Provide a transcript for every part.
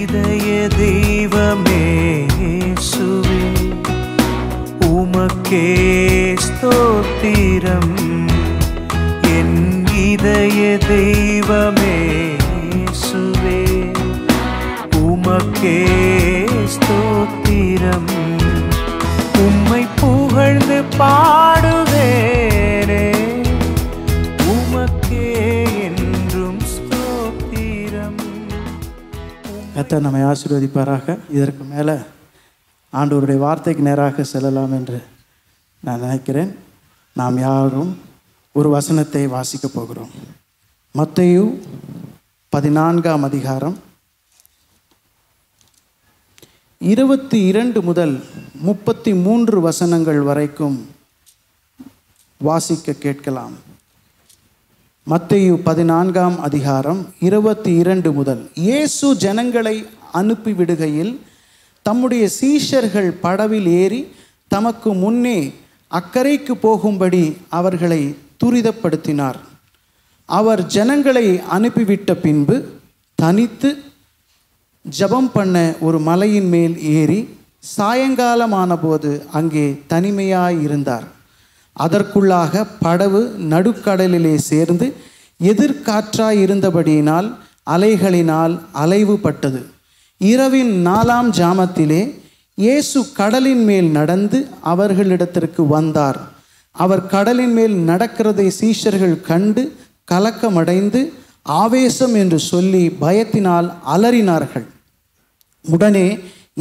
இதய தெய்வமே சுவே உமக்கே ஸ்தோத்திரம் என் இதய தெய்வமே சுவே உமக்கே ஸ்தோத்திரம் உம்மை புகழ்ந்து பா கத்தை நம்மை ஆசீர்வதிப்பாராக இதற்கு மேலே ஆண்டவருடைய வார்த்தைக்கு நேராக செல்லலாம் என்று நான் நினைக்கிறேன் நாம் யாரும் ஒரு வசனத்தை வாசிக்கப் போகிறோம் மத்தையு பதினான்காம் அதிகாரம் இருபத்தி இரண்டு முதல் முப்பத்தி மூன்று வசனங்கள் வரைக்கும் வாசிக்க கேட்கலாம் மத்தையு பதினான்காம் அதிகாரம் இருபத்தி இரண்டு முதல் இயேசு ஜனங்களை அனுப்பிவிடுகையில் தம்முடைய சீஷர்கள் படவில் ஏறி தமக்கு முன்னே அக்கறைக்கு போகும்படி அவர்களை துரிதப்படுத்தினார் அவர் ஜனங்களை அனுப்பிவிட்ட பின்பு தனித்து ஜபம் பண்ண ஒரு மலையின் மேல் ஏறி சாயங்காலமானபோது அங்கே தனிமையாயிருந்தார் அதற்குள்ளாக படவு நடுக்கடலிலே சேர்ந்து எதிர்காற்றாய் இருந்தபடியினால் அலைகளினால் அலைவுபட்டது இரவின் நாலாம் ஜாமத்திலே இயேசு கடலின் மேல் நடந்து அவர்களிடத்திற்கு வந்தார் அவர் கடலின் மேல் நடக்கிறதை சீஷர்கள் கண்டு கலக்கமடைந்து ஆவேசம் என்று சொல்லி பயத்தினால் அலறினார்கள் உடனே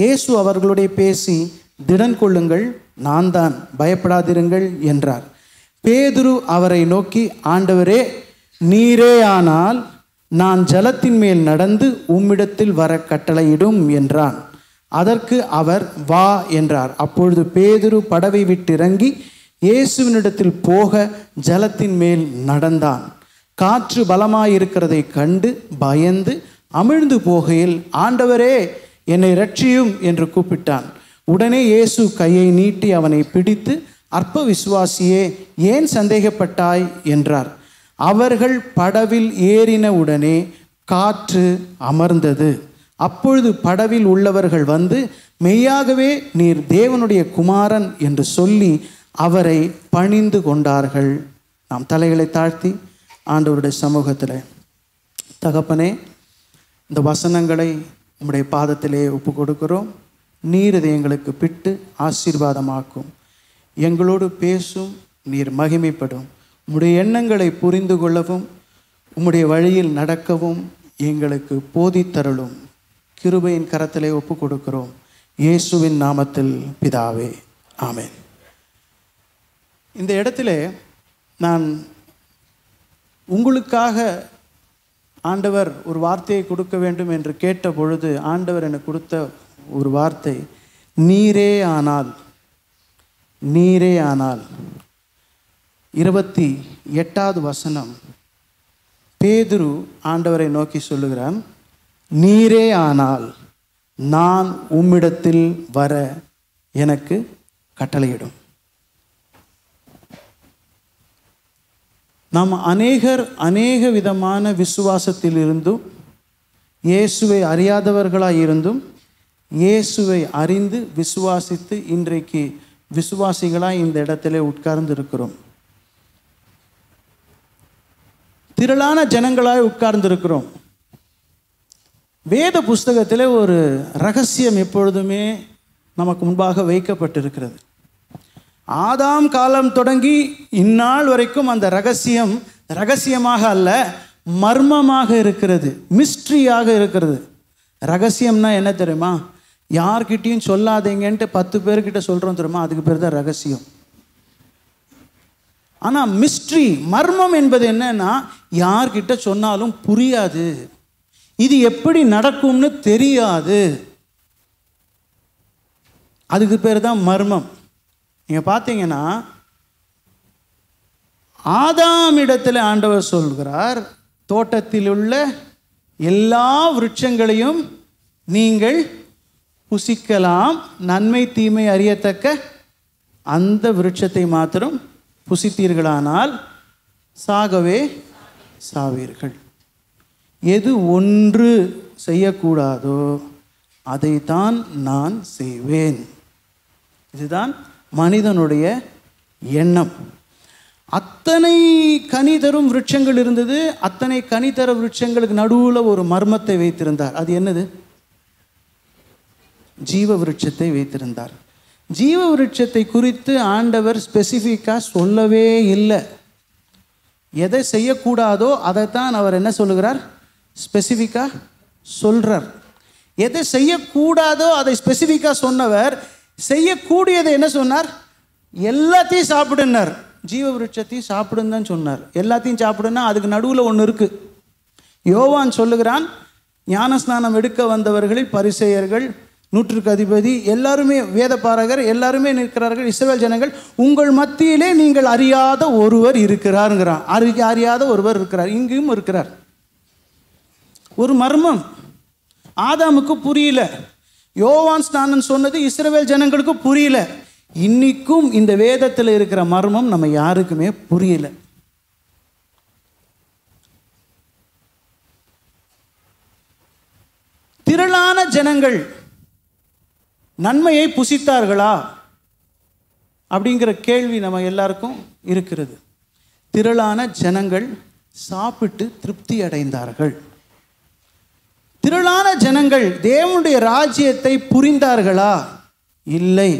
இயேசு அவர்களுடைய பேசி திடன் கொள்ளுங்கள் நான் தான் பயப்படாதிருங்கள் என்றார் பேதுரு அவரை நோக்கி ஆண்டவரே நீரே ஆனால் நான் ஜலத்தின் மேல் நடந்து உம்மிடத்தில் வர கட்டளையிடும் என்றான் அதற்கு அவர் வா என்றார் அப்பொழுது பேதுரு படவை விட்டிறங்கி இயேசுவினிடத்தில் போக ஜலத்தின் மேல் நடந்தான் காற்று பலமாயிருக்கிறதை கண்டு பயந்து அமிழ்ந்து போகையில் ஆண்டவரே என்னை ரட்சியும் என்று கூப்பிட்டான் உடனே இயேசு கையை நீட்டி அவனை பிடித்து அற்ப விசுவாசியே ஏன் சந்தேகப்பட்டாய் என்றார் அவர்கள் படவில் ஏறின உடனே காற்று அமர்ந்தது அப்பொழுது படவில் உள்ளவர்கள் வந்து மெய்யாகவே நீர் தேவனுடைய குமாரன் என்று சொல்லி அவரை பணிந்து கொண்டார்கள் நாம் தலைகளை தாழ்த்தி ஆண்டவருடைய சமூகத்தில் தகப்பனே இந்த வசனங்களை உம்முடைய பாதத்திலே ஒப்பு கொடுக்கிறோம் நீர் இதை எங்களுக்கு பிட்டு ஆசீர்வாதமாக்கும் எங்களோடு பேசும் நீர் மகிமைப்படும் உம்முடைய எண்ணங்களை புரிந்து கொள்ளவும் உம்முடைய வழியில் நடக்கவும் எங்களுக்கு போதித்தருளும் கிருபையின் கரத்திலே ஒப்பு கொடுக்கிறோம் இயேசுவின் நாமத்தில் பிதாவே ஆமேன் இந்த இடத்துல நான் உங்களுக்காக ஆண்டவர் ஒரு வார்த்தையை கொடுக்க வேண்டும் என்று கேட்ட பொழுது ஆண்டவர் எனக்கு கொடுத்த ஒரு வார்த்தை நீரே ஆனால் நீரே ஆனால் இருபத்தி எட்டாவது வசனம் பேதுரு ஆண்டவரை நோக்கி சொல்லுகிறான் நீரே ஆனால் நான் உம்மிடத்தில் வர எனக்கு கட்டளையிடும் நாம் அநேகர் அநேக விதமான விசுவாசத்தில் இருந்தும் இயேசுவை அறியாதவர்களாக இருந்தும் இயேசுவை அறிந்து விசுவாசித்து இன்றைக்கு விசுவாசிகளாக இந்த இடத்துல உட்கார்ந்து இருக்கிறோம் திரளான ஜனங்களாய் இருக்கிறோம் வேத புஸ்தகத்தில் ஒரு ரகசியம் எப்பொழுதுமே நமக்கு முன்பாக வைக்கப்பட்டிருக்கிறது ஆதாம் காலம் தொடங்கி இந்நாள் வரைக்கும் அந்த ரகசியம் ரகசியமாக அல்ல மர்மமாக இருக்கிறது மிஸ்ட்ரியாக இருக்கிறது ரகசியம்னா என்ன தெரியுமா யார்கிட்டையும் சொல்லாதீங்கன்ட்டு பத்து பேர்கிட்ட சொல்கிறோம் தெரியுமா அதுக்கு பேர் தான் ரகசியம் ஆனால் மிஸ்ட்ரி மர்மம் என்பது என்னன்னா யார்கிட்ட சொன்னாலும் புரியாது இது எப்படி நடக்கும்னு தெரியாது அதுக்கு பேர் தான் மர்மம் நீங்கள் பார்த்தீங்கன்னா ஆதாம் இடத்துல ஆண்டவர் சொல்கிறார் தோட்டத்தில் உள்ள எல்லா விருட்சங்களையும் நீங்கள் புசிக்கலாம் நன்மை தீமை அறியத்தக்க அந்த விருட்சத்தை மாத்திரம் புசித்தீர்களானால் சாகவே சாவீர்கள் எது ஒன்று செய்யக்கூடாதோ அதைத்தான் நான் செய்வேன் இதுதான் மனிதனுடைய எண்ணம் அத்தனை கனி தரும் விருட்சங்கள் இருந்தது அத்தனை கனி தர விருட்சங்களுக்கு நடுவில் ஒரு மர்மத்தை வைத்திருந்தார் அது என்னது ஜீவ விருட்சத்தை வைத்திருந்தார் ஜீவ விருட்சத்தை குறித்து ஆண்டவர் ஸ்பெசிஃபிக்காக சொல்லவே இல்லை எதை செய்யக்கூடாதோ அதைத்தான் அவர் என்ன சொல்லுகிறார் ஸ்பெசிஃபிக்காக சொல்கிறார் எதை செய்யக்கூடாதோ அதை ஸ்பெசிஃபிக்காக சொன்னவர் செய்யக்கூடியதை என்ன சொன்னார் எல்லாத்தையும் சாப்பிடுனார் ஜீவ விருட்சத்தையும் சாப்பிடுன்னு தான் சொன்னார் எல்லாத்தையும் சாப்பிடுன்னா அதுக்கு நடுவில் ஒன்று இருக்குது யோவான் சொல்லுகிறான் ஞானஸ்நானம் எடுக்க வந்தவர்களில் பரிசெயர்கள் நூற்றுக்கு அதிபதி எல்லாருமே வேத பாரகர் எல்லாருமே நிற்கிறார்கள் இஸ்ரேல் ஜனங்கள் உங்கள் மத்தியிலே நீங்கள் அறியாத ஒருவர் இருக்கிறாருங்கிறான் அறி அறியாத ஒருவர் இருக்கிறார் இங்கேயும் இருக்கிறார் ஒரு மர்மம் ஆதாமுக்கு புரியல யோவான் ஸ்நானன் சொன்னது இஸ்ரேல் ஜனங்களுக்கு புரியல இன்னைக்கும் இந்த வேதத்தில் இருக்கிற மர்மம் நம்ம யாருக்குமே புரியல திரளான ஜனங்கள் நன்மையை புசித்தார்களா அப்படிங்கிற கேள்வி நம்ம எல்லாருக்கும் இருக்கிறது திரளான ஜனங்கள் சாப்பிட்டு திருப்தி அடைந்தார்கள் திரளான ஜனங்கள் தேவனுடைய ராஜ்யத்தை புரிந்தார்களா இல்லை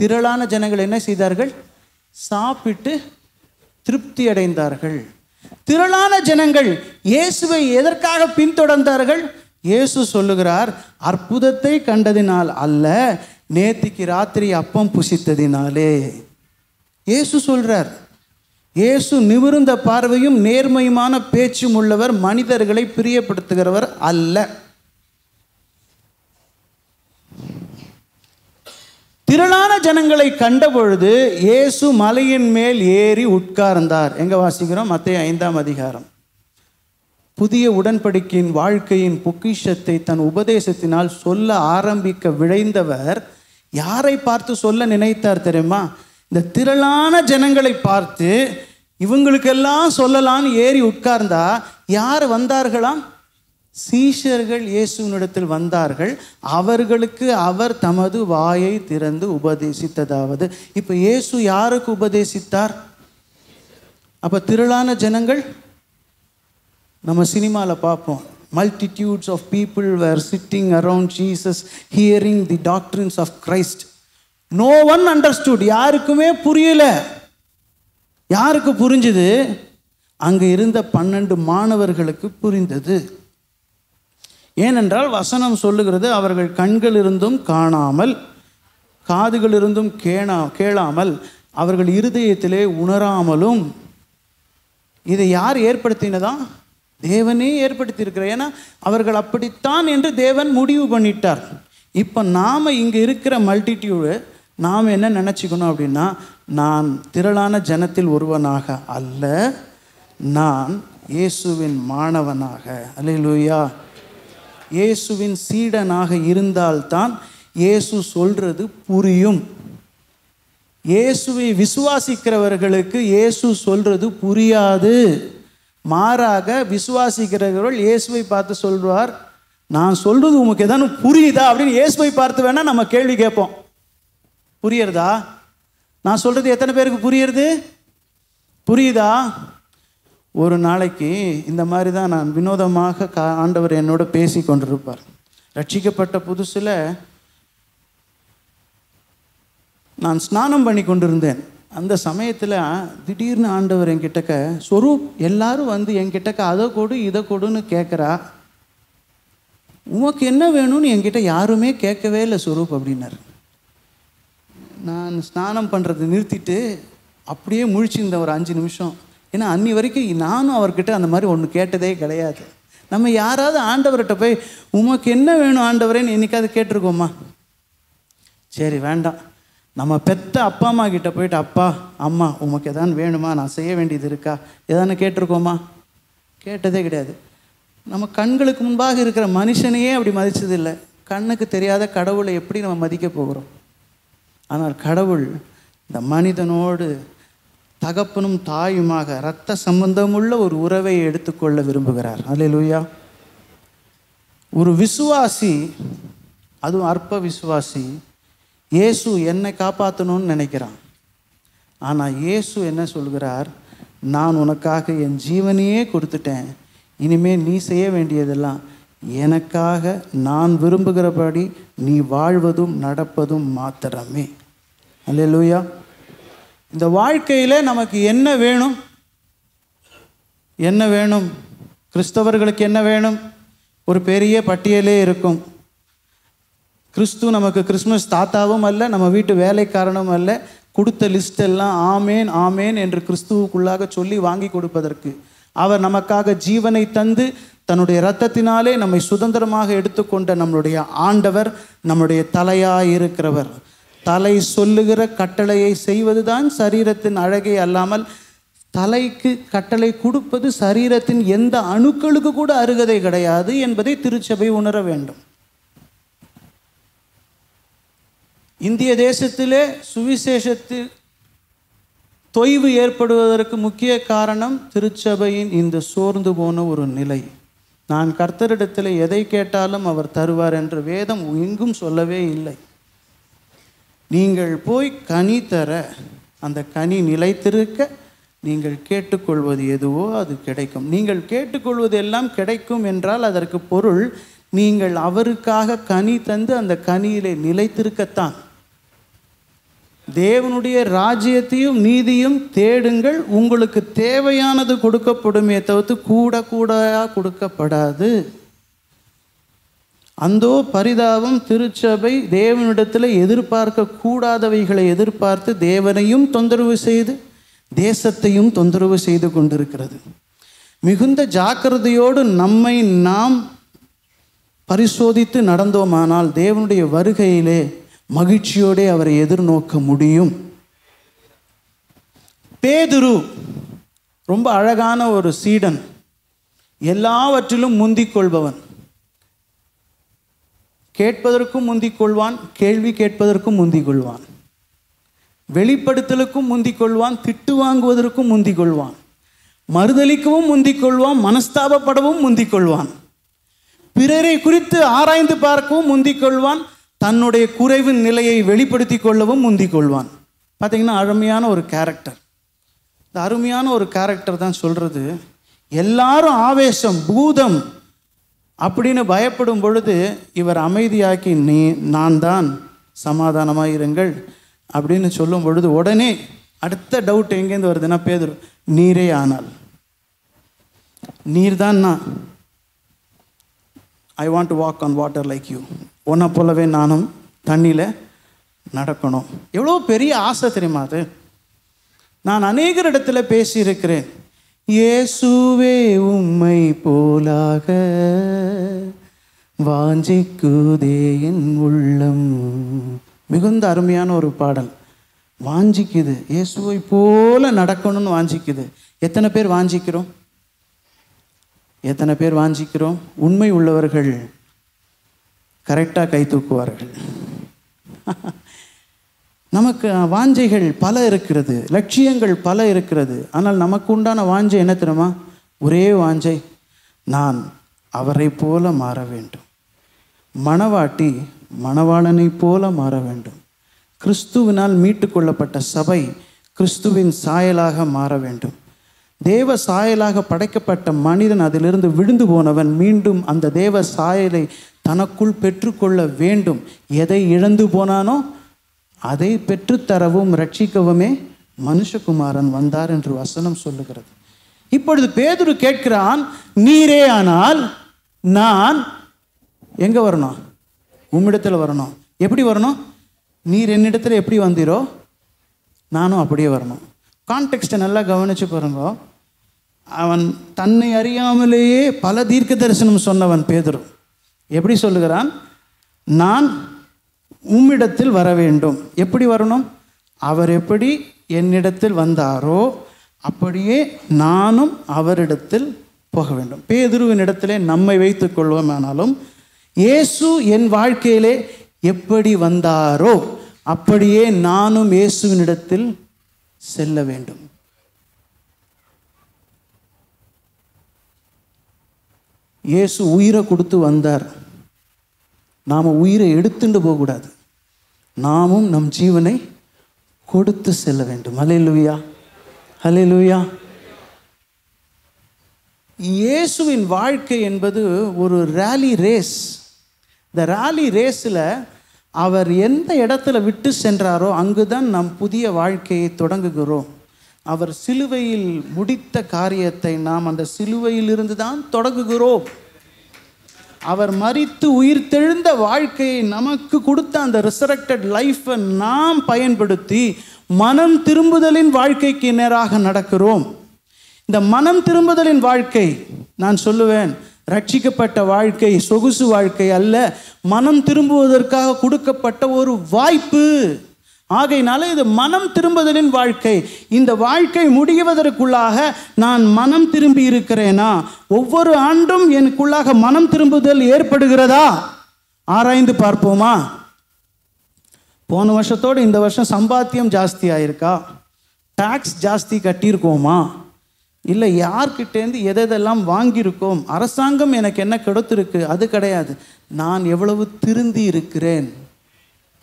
திரளான ஜனங்கள் என்ன செய்தார்கள் சாப்பிட்டு திருப்தி அடைந்தார்கள் திரளான ஜனங்கள் இயேசுவை எதற்காக பின்தொடர்ந்தார்கள் இயேசு சொல்லுகிறார் அற்புதத்தை கண்டதினால் அல்ல நேத்திக்கு ராத்திரி அப்பம் புசித்ததினாலே இயேசு சொல்கிறார் இயேசு நிமிர்ந்த பார்வையும் நேர்மையுமான பேச்சும் உள்ளவர் மனிதர்களை பிரியப்படுத்துகிறவர் அல்ல திரளான ஜனங்களை கண்டபொழுது இயேசு மலையின் மேல் ஏறி உட்கார்ந்தார் எங்க வாசிக்கிறோம் மத்திய ஐந்தாம் அதிகாரம் புதிய உடன்படிக்கையின் வாழ்க்கையின் பொக்கிஷத்தை தன் உபதேசத்தினால் சொல்ல ஆரம்பிக்க விழைந்தவர் யாரை பார்த்து சொல்ல நினைத்தார் தெரியுமா இந்த திரளான ஜனங்களை பார்த்து இவங்களுக்கெல்லாம் சொல்லலான்னு ஏறி உட்கார்ந்தா யார் வந்தார்களாம் சீஷர்கள் இயேசுவினிடத்தில் வந்தார்கள் அவர்களுக்கு அவர் தமது வாயை திறந்து உபதேசித்ததாவது இப்போ இயேசு யாருக்கு உபதேசித்தார் அப்போ திரளான ஜனங்கள் நம்ம சினிமாவில் பார்ப்போம் multitudes of people were sitting around Jesus hearing the doctrines of Christ no one understood யாருக்குமே புரியல யாருக்கு புரிஞ்சுது அங்கே இருந்த பன்னெண்டு மாணவர்களுக்கு புரிந்தது ஏனென்றால் வசனம் சொல்லுகிறது அவர்கள் கண்களிருந்தும் காணாமல் காதுகளிருந்தும் கேணா கேளாமல் அவர்கள் இருதயத்திலே உணராமலும் இதை யார் ஏற்படுத்தினதான் தேவனே ஏற்படுத்தியிருக்கிறார் ஏன்னா அவர்கள் அப்படித்தான் என்று தேவன் முடிவு பண்ணிட்டார் இப்போ நாம் இங்கே இருக்கிற மல்டிடியூடு நாம் என்ன நினச்சிக்கணும் அப்படின்னா நான் திரளான ஜனத்தில் ஒருவனாக அல்ல நான் இயேசுவின் மாணவனாக அல்லையா இயேசுவின் சீடனாக இருந்தால்தான் இயேசு சொல்கிறது புரியும் இயேசுவை விசுவாசிக்கிறவர்களுக்கு இயேசு சொல்கிறது புரியாது மாறாக விசுவாசிக்கிறவர்கள் இயேசுவை பார்த்து சொல்வார் நான் சொல்றது உமக்கு ஏதாவது புரியுதா அப்படின்னு இயேசுவை பார்த்து வேணா நம்ம கேள்வி கேட்போம் புரியறதா நான் சொல்றது எத்தனை பேருக்கு புரியுறது புரியுதா ஒரு நாளைக்கு இந்த மாதிரி தான் நான் வினோதமாக கா ஆண்டவர் என்னோட பேசி கொண்டிருப்பார் ரட்சிக்கப்பட்ட புதுசில் நான் ஸ்நானம் பண்ணி கொண்டிருந்தேன் அந்த சமயத்தில் திடீர்னு ஆண்டவர் என்கிட்டக்க ஸ்வரூப் எல்லாரும் வந்து என்கிட்டக்க அதை கொடு இதை கொடுன்னு கேட்குறா உனக்கு என்ன வேணும்னு என்கிட்ட யாருமே கேட்கவே இல்லை ஸ்வரூப் அப்படின்னாரு நான் ஸ்நானம் பண்ணுறது நிறுத்திட்டு அப்படியே முழிச்சிருந்தேன் ஒரு அஞ்சு நிமிஷம் ஏன்னா அன்னி வரைக்கும் நானும் அவர்கிட்ட அந்த மாதிரி ஒன்று கேட்டதே கிடையாது நம்ம யாராவது ஆண்டவர்கிட்ட போய் உமக்கு என்ன வேணும் ஆண்டவரேன்னு என்னைக்காவது கேட்டிருக்கோம்மா சரி வேண்டாம் நம்ம பெத்த அப்பா அம்மா கிட்ட போயிட்டு அப்பா அம்மா உமக்கு எதான் வேணுமா நான் செய்ய வேண்டியது இருக்கா எதானு கேட்டிருக்கோமா கேட்டதே கிடையாது நம்ம கண்களுக்கு முன்பாக இருக்கிற மனுஷனையே அப்படி மதித்தது இல்லை கண்ணுக்கு தெரியாத கடவுளை எப்படி நம்ம மதிக்க போகிறோம் ஆனால் கடவுள் இந்த மனிதனோடு தகப்பனும் தாயுமாக இரத்த சம்பந்தமுள்ள ஒரு உறவை எடுத்துக்கொள்ள விரும்புகிறார் அல்ல லூயா ஒரு விசுவாசி அதுவும் அற்ப விசுவாசி இயேசு என்னை காப்பாற்றணும்னு நினைக்கிறான் ஆனால் இயேசு என்ன சொல்கிறார் நான் உனக்காக என் ஜீவனையே கொடுத்துட்டேன் இனிமேல் நீ செய்ய வேண்டியதெல்லாம் எனக்காக நான் விரும்புகிறபடி நீ வாழ்வதும் நடப்பதும் மாத்திரமே அல்ல லூயா இந்த வாழ்க்கையில் நமக்கு என்ன வேணும் என்ன வேணும் கிறிஸ்தவர்களுக்கு என்ன வேணும் ஒரு பெரிய பட்டியலே இருக்கும் கிறிஸ்து நமக்கு கிறிஸ்மஸ் தாத்தாவும் அல்ல நம்ம வீட்டு வேலைக்காரனும் அல்ல கொடுத்த லிஸ்ட் எல்லாம் ஆமேன் ஆமேன் என்று கிறிஸ்துவுக்குள்ளாக சொல்லி வாங்கி கொடுப்பதற்கு அவர் நமக்காக ஜீவனை தந்து தன்னுடைய இரத்தத்தினாலே நம்மை சுதந்திரமாக எடுத்துக்கொண்ட நம்மளுடைய ஆண்டவர் நம்முடைய தலையாயிருக்கிறவர் இருக்கிறவர் தலை சொல்லுகிற கட்டளையை செய்வதுதான் சரீரத்தின் அழகை அல்லாமல் தலைக்கு கட்டளை கொடுப்பது சரீரத்தின் எந்த அணுக்களுக்கு கூட அருகதை கிடையாது என்பதை திருச்சபை உணர வேண்டும் இந்திய தேசத்திலே சுவிசேஷத்தில் தொய்வு ஏற்படுவதற்கு முக்கிய காரணம் திருச்சபையின் இந்த சோர்ந்து போன ஒரு நிலை நான் கர்த்தரிடத்தில் எதை கேட்டாலும் அவர் தருவார் என்று வேதம் எங்கும் சொல்லவே இல்லை நீங்கள் போய் கனி தர அந்த கனி நிலைத்திருக்க நீங்கள் கேட்டுக்கொள்வது எதுவோ அது கிடைக்கும் நீங்கள் கேட்டுக்கொள்வது எல்லாம் கிடைக்கும் என்றால் அதற்கு பொருள் நீங்கள் அவருக்காக கனி தந்து அந்த கனியிலே நிலைத்திருக்கத்தான் தேவனுடைய ராஜ்யத்தையும் நீதியும் தேடுங்கள் உங்களுக்கு தேவையானது கொடுக்கப்படுமே தவிர்த்து கூட கூடயா கொடுக்கப்படாது அந்தோ பரிதாபம் திருச்சபை தேவனிடத்தில் எதிர்பார்க்க கூடாதவைகளை எதிர்பார்த்து தேவனையும் தொந்தரவு செய்து தேசத்தையும் தொந்தரவு செய்து கொண்டிருக்கிறது மிகுந்த ஜாக்கிரதையோடு நம்மை நாம் பரிசோதித்து நடந்தோமானால் தேவனுடைய வருகையிலே மகிழ்ச்சியோட அவரை எதிர்நோக்க முடியும் பேதுரு ரொம்ப அழகான ஒரு சீடன் எல்லாவற்றிலும் முந்திக் கொள்பவன் கேட்பதற்கும் முந்திக் கொள்வான் கேள்வி கேட்பதற்கும் முந்திக் கொள்வான் வெளிப்படுத்தலுக்கும் முந்திக் கொள்வான் திட்டு வாங்குவதற்கும் முந்திக் கொள்வான் மறுதளிக்கவும் முந்திக் கொள்வான் மனஸ்தாபப்படவும் முந்திக் கொள்வான் பிறரை குறித்து ஆராய்ந்து பார்க்கவும் முந்திக் கொள்வான் தன்னுடைய குறைவு நிலையை வெளிப்படுத்தி கொள்ளவும் முந்திக் கொள்வான் பார்த்திங்கன்னா அருமையான ஒரு கேரக்டர் இந்த அருமையான ஒரு கேரக்டர் தான் சொல்கிறது எல்லாரும் ஆவேசம் பூதம் அப்படின்னு பயப்படும் பொழுது இவர் அமைதியாக்கி நீ நான் தான் சமாதானமாக இருங்கள் அப்படின்னு சொல்லும் பொழுது உடனே அடுத்த டவுட் எங்கேருந்து வருதுன்னா பேதர் நீரே ஆனால் நீர் தான் நான் I want to walk on water like you உன்னை போலவே நானும் தண்ணியில் நடக்கணும் எவ்வளோ பெரிய ஆசை தெரியுமா அது நான் அநேகர் இடத்துல பேசியிருக்கிறேன் இயேசுவே உம்மை போலாக வாஞ்சிக்குதே என் உள்ளம் மிகுந்த அருமையான ஒரு பாடல் வாஞ்சிக்குது இயேசுவை போல நடக்கணும்னு வாஞ்சிக்குது எத்தனை பேர் வாஞ்சிக்கிறோம் எத்தனை பேர் வாஞ்சிக்கிறோம் உண்மை உள்ளவர்கள் கரெக்டாக கை தூக்குவார்கள் நமக்கு வாஞ்சைகள் பல இருக்கிறது லட்சியங்கள் பல இருக்கிறது ஆனால் நமக்கு உண்டான வாஞ்சை என்ன தெரியுமா ஒரே வாஞ்சை நான் அவரை போல மாற வேண்டும் மணவாட்டி மணவாளனை போல மாற வேண்டும் கிறிஸ்துவினால் மீட்டு கொள்ளப்பட்ட சபை கிறிஸ்துவின் சாயலாக மாற வேண்டும் தேவ சாயலாக படைக்கப்பட்ட மனிதன் அதிலிருந்து விழுந்து போனவன் மீண்டும் அந்த தேவ சாயலை தனக்குள் பெற்றுக்கொள்ள வேண்டும் எதை இழந்து போனானோ அதை பெற்றுத்தரவும் ரட்சிக்கவுமே மனுஷகுமாரன் வந்தார் என்று வசனம் சொல்லுகிறது இப்பொழுது பேதுரு கேட்கிறான் நீரே ஆனால் நான் எங்கே வரணும் உம்மிடத்தில் வரணும் எப்படி வரணும் நீர் என்னிடத்தில் எப்படி வந்தீரோ நானும் அப்படியே வரணும் கான்டெக்ட்டை நல்லா கவனித்து பாருங்க அவன் தன்னை அறியாமலேயே பல தீர்க்க தரிசனம் சொன்னவன் பேதுரு எப்படி சொல்லுகிறான் நான் உம்மிடத்தில் வர வேண்டும் எப்படி வரணும் அவர் எப்படி என்னிடத்தில் வந்தாரோ அப்படியே நானும் அவரிடத்தில் போக வேண்டும் பேதுருவின் இடத்திலே நம்மை வைத்துக் கொள்வோமானாலும் இயேசு என் வாழ்க்கையிலே எப்படி வந்தாரோ அப்படியே நானும் இயேசுவினிடத்தில் செல்ல வேண்டும் இயேசு உயிரை கொடுத்து வந்தார் நாம் உயிரை எடுத்துட்டு போகக்கூடாது நாமும் நம் ஜீவனை கொடுத்து செல்ல வேண்டும் அலே லூயா ஹலே லூயா இயேசுவின் வாழ்க்கை என்பது ஒரு ரேலி ரேஸ் இந்த ரேலி ரேஸில் அவர் எந்த இடத்துல விட்டு சென்றாரோ அங்கு தான் நம் புதிய வாழ்க்கையை தொடங்குகிறோம் அவர் சிலுவையில் முடித்த காரியத்தை நாம் அந்த சிலுவையிலிருந்து தான் தொடங்குகிறோம் அவர் மறித்து உயிர்த்தெழுந்த வாழ்க்கையை நமக்கு கொடுத்த அந்த ரிசரக்டட் லைஃப்பை நாம் பயன்படுத்தி மனம் திரும்புதலின் வாழ்க்கைக்கு நேராக நடக்கிறோம் இந்த மனம் திரும்புதலின் வாழ்க்கை நான் சொல்லுவேன் ரட்சிக்கப்பட்ட வாழ்க்கை சொகுசு வாழ்க்கை அல்ல மனம் திரும்புவதற்காக கொடுக்கப்பட்ட ஒரு வாய்ப்பு ஆகையினால இது மனம் திரும்புதலின் வாழ்க்கை இந்த வாழ்க்கை முடிவதற்குள்ளாக நான் மனம் திரும்பி இருக்கிறேனா ஒவ்வொரு ஆண்டும் எனக்குள்ளாக மனம் திரும்புதல் ஏற்படுகிறதா ஆராய்ந்து பார்ப்போமா போன வருஷத்தோடு இந்த வருஷம் சம்பாத்தியம் ஜாஸ்தி ஆயிருக்கா டேக்ஸ் ஜாஸ்தி கட்டியிருக்கோமா இல்லை யார்கிட்டேருந்து எதெல்லாம் வாங்கியிருக்கோம் அரசாங்கம் எனக்கு என்ன கிடைத்திருக்கு அது கிடையாது நான் எவ்வளவு திருந்தி இருக்கிறேன்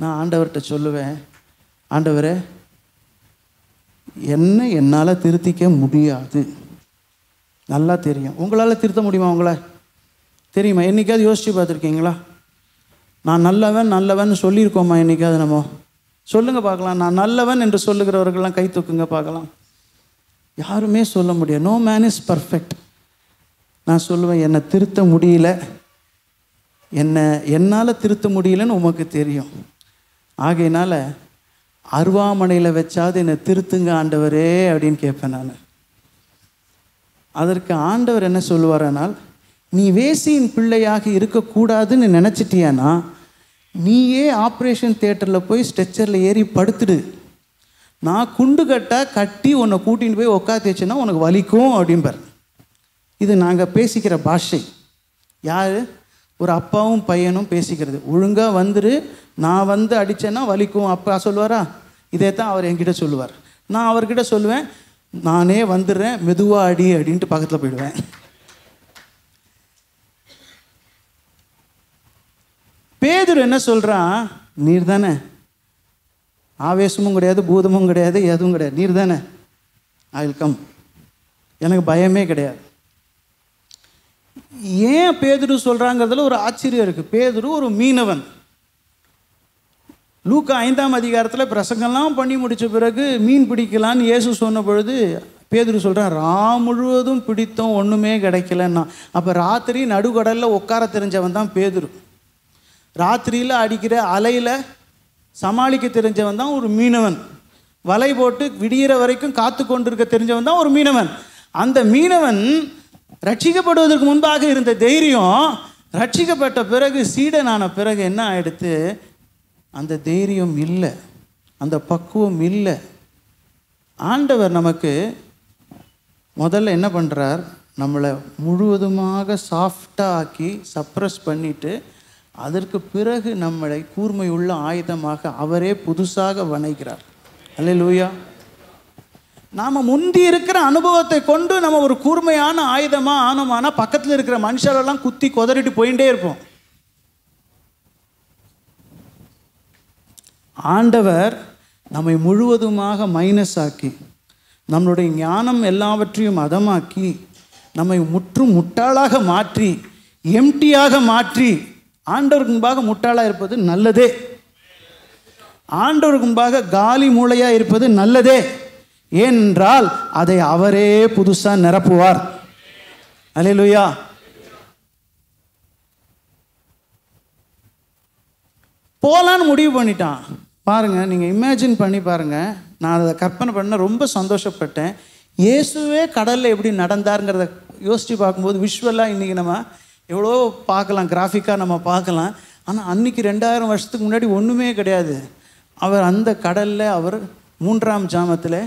நான் ஆண்டவர்கிட்ட சொல்லுவேன் ஆண்டவரே என்ன என்னால் திருத்திக்க முடியாது நல்லா தெரியும் உங்களால் திருத்த முடியுமா உங்களை தெரியுமா என்றைக்காவது யோசித்து பார்த்துருக்கீங்களா நான் நல்லவன் நல்லவன் சொல்லியிருக்கோம்மா என்றைக்காவது நம்ம சொல்லுங்கள் பார்க்கலாம் நான் நல்லவன் என்று சொல்லுகிறவர்கள்லாம் கை தூக்குங்க பார்க்கலாம் யாருமே சொல்ல முடியாது நோ மேன் இஸ் பர்ஃபெக்ட் நான் சொல்லுவேன் என்னை திருத்த முடியல என்னை என்னால் திருத்த முடியலன்னு உமக்கு தெரியும் ஆகையினால் அருவாமனையில் வச்சாவது என்னை திருத்துங்க ஆண்டவரே அப்படின்னு கேட்பேன் நான் அதற்கு ஆண்டவர் என்ன சொல்லுவாரனால் நீ வேசியின் பிள்ளையாக இருக்கக்கூடாதுன்னு நினச்சிட்டியானா நீயே ஆப்ரேஷன் தேட்டரில் போய் ஸ்ட்ரெச்சரில் ஏறி படுத்துடு நான் குண்டு கட்டை கட்டி உன்னை கூட்டின்னு போய் உட்காந்து வச்சுன்னா உனக்கு வலிக்கும் அப்படின்பார் இது நாங்கள் பேசிக்கிற பாஷை யார் ஒரு அப்பாவும் பையனும் பேசிக்கிறது ஒழுங்காக வந்துரு நான் வந்து அடித்தேன்னா வலிக்கும் அப்பா சொல்லுவாரா இதே தான் அவர் என்கிட்ட சொல்லுவார் நான் அவர்கிட்ட சொல்லுவேன் நானே வந்துடுறேன் மெதுவாக அடி அப்படின்ட்டு பக்கத்தில் போயிடுவேன் பேதுரு என்ன சொல்கிறான் நீர் தானே ஆவேசமும் கிடையாது பூதமும் கிடையாது எதுவும் கிடையாது நீர் தானே ஐ கம் எனக்கு பயமே கிடையாது ஏன் பேதுரு சொல்கிறாங்கிறதுல ஒரு ஆச்சரியம் இருக்குது பேதுரு ஒரு மீனவன் லூக்கா ஐந்தாம் அதிகாரத்தில் பிரசங்கம்லாம் பண்ணி முடித்த பிறகு மீன் பிடிக்கலான்னு இயேசு சொன்ன பொழுது பேதுரு சொல்கிறேன் ரா முழுவதும் பிடித்தோம் ஒன்றுமே கிடைக்கலன்னா அப்போ ராத்திரி நடுகடலில் உட்கார தெரிஞ்சவன் தான் பேதுரு ராத்திரியில் அடிக்கிற அலையில் சமாளிக்க தெரிஞ்சவன் தான் ஒரு மீனவன் வலை போட்டு விடிகிற வரைக்கும் காத்து கொண்டிருக்க தெரிஞ்சவன் தான் ஒரு மீனவன் அந்த மீனவன் ரட்சிக்கப்படுவதற்கு முன்பாக இருந்த தைரியம் ரட்சிக்கப்பட்ட பிறகு சீடனான பிறகு என்ன ஆயிடுத்து அந்த தைரியம் இல்லை அந்த பக்குவம் இல்லை ஆண்டவர் நமக்கு முதல்ல என்ன பண்ணுறார் நம்மளை முழுவதுமாக சாஃப்டாக ஆக்கி சப்ரஸ் பண்ணிவிட்டு அதற்கு பிறகு நம்மளை கூர்மையுள்ள ஆயுதமாக அவரே புதுசாக வணைகிறார் அல்ல லூயா நாம் முந்தி இருக்கிற அனுபவத்தை கொண்டு நம்ம ஒரு கூர்மையான ஆயுதமாக ஆனால் பக்கத்தில் இருக்கிற மனுஷரெல்லாம் குத்தி கொதறிட்டு போயிட்டே இருப்போம் ஆண்டவர் நம்மை முழுவதுமாக மைனஸ் ஆக்கி நம்மளுடைய ஞானம் எல்லாவற்றையும் அதமாக்கி நம்மை முற்றும் முட்டாளாக மாற்றி எம்டியாக மாற்றி ஆண்டவருக்கு முன்பாக முட்டாளாக இருப்பது நல்லதே ஆண்டவருக்கு முன்பாக காலி மூளையாக இருப்பது நல்லதே ஏனென்றால் அதை அவரே புதுசாக நிரப்புவார் அலையிலுயா போகலான்னு முடிவு பண்ணிட்டான் பாருங்கள் நீங்கள் இமேஜின் பண்ணி பாருங்கள் நான் அதை கற்பனை பண்ண ரொம்ப சந்தோஷப்பட்டேன் இயேசுவே கடலில் எப்படி நடந்தாருங்கிறத யோசித்து பார்க்கும்போது விஷுவலாக இன்றைக்கி நம்ம எவ்வளோ பார்க்கலாம் கிராஃபிக்காக நம்ம பார்க்கலாம் ஆனால் அன்றைக்கி ரெண்டாயிரம் வருஷத்துக்கு முன்னாடி ஒன்றுமே கிடையாது அவர் அந்த கடலில் அவர் மூன்றாம் ஜாமத்தில்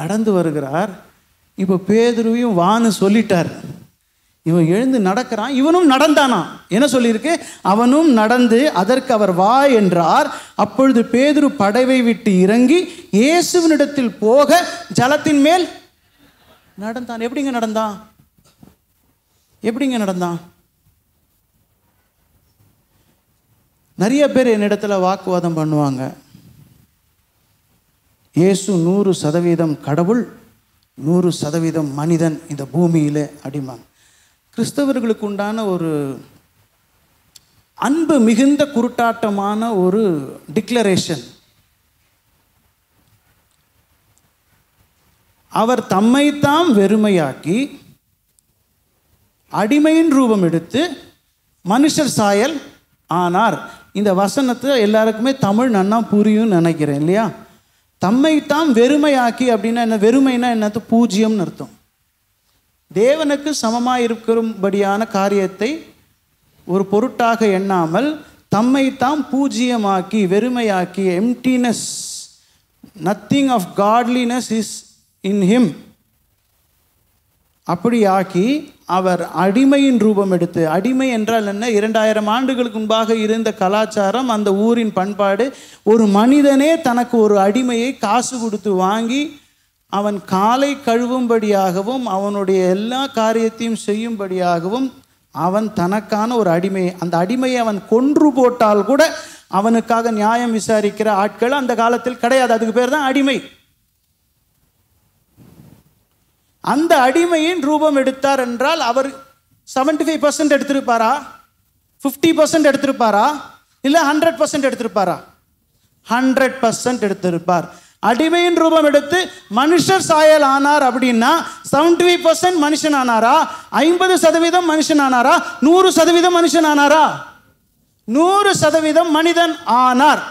நடந்து வருகிறார் இப்போ பேதுருவையும் வான்னு சொல்லிட்டார் இவன் எழுந்து நடக்கிறான் இவனும் நடந்தானா என்ன சொல்லியிருக்கு அவனும் நடந்து அதற்கு அவர் வா என்றார் அப்பொழுது பேதுரு படைவை விட்டு இறங்கி இயேசுவினிடத்தில் போக ஜலத்தின் மேல் நடந்தான் எப்படிங்க நடந்தான் எப்படிங்க நடந்தான் நிறைய பேர் என்னிடத்துல வாக்குவாதம் பண்ணுவாங்க இயேசு நூறு சதவீதம் கடவுள் நூறு சதவீதம் மனிதன் இந்த பூமியில் அடிமாங்க கிறிஸ்தவர்களுக்கு உண்டான ஒரு அன்பு மிகுந்த குருட்டாட்டமான ஒரு டிக்ளரேஷன் அவர் தம்மைத்தாம் வெறுமையாக்கி அடிமையின் ரூபம் எடுத்து மனுஷர் சாயல் ஆனார் இந்த வசனத்தை எல்லாருக்குமே தமிழ் நன்னா புரியும் நினைக்கிறேன் இல்லையா தம்மைத்தான் வெறுமையாக்கி அப்படின்னா என்ன வெறுமைனா என்னது பூஜ்ஜியம்னு அர்த்தம் தேவனுக்கு சமமாக இருக்கும்படியான காரியத்தை ஒரு பொருட்டாக எண்ணாமல் தம்மைத்தான் பூஜ்யமாக்கி வெறுமையாக்கி emptiness nothing of godliness is in him அப்படி ஆக்கி அவர் அடிமையின் ரூபம் எடுத்து அடிமை என்றால் என்ன இரண்டாயிரம் ஆண்டுகளுக்கு முன்பாக இருந்த கலாச்சாரம் அந்த ஊரின் பண்பாடு ஒரு மனிதனே தனக்கு ஒரு அடிமையை காசு கொடுத்து வாங்கி அவன் காலை கழுவும்படியாகவும் அவனுடைய எல்லா காரியத்தையும் செய்யும்படியாகவும் அவன் தனக்கான ஒரு அடிமை அந்த அடிமையை அவன் கொன்று போட்டால் கூட அவனுக்காக நியாயம் விசாரிக்கிற ஆட்கள் அந்த காலத்தில் கிடையாது அதுக்கு பேர் தான் அடிமை அந்த அடிமையின் ரூபம் எடுத்தார் என்றால் அவர் செவன்டி ஃபைவ் பர்சன்ட் எடுத்திருப்பாரா ஃபிஃப்டி பர்சன்ட் எடுத்திருப்பாரா இல்லை ஹண்ட்ரட் பர்சன்ட் எடுத்திருப்பாரா ஹண்ட்ரட் பர்சன்ட் எடுத்திருப்பார் அடிமையின் ரூபம் எடுத்து மனுஷர் சாயல் ஆனார் அப்படின்னா செவன்டி ஃபைவ் பர்சன்ட் மனுஷன் ஆனாரா ஐம்பது சதவீதம் மனுஷன் ஆனாரா நூறு சதவீதம் மனுஷன் ஆனாரா நூறு சதவீதம் மனிதன் ஆனார்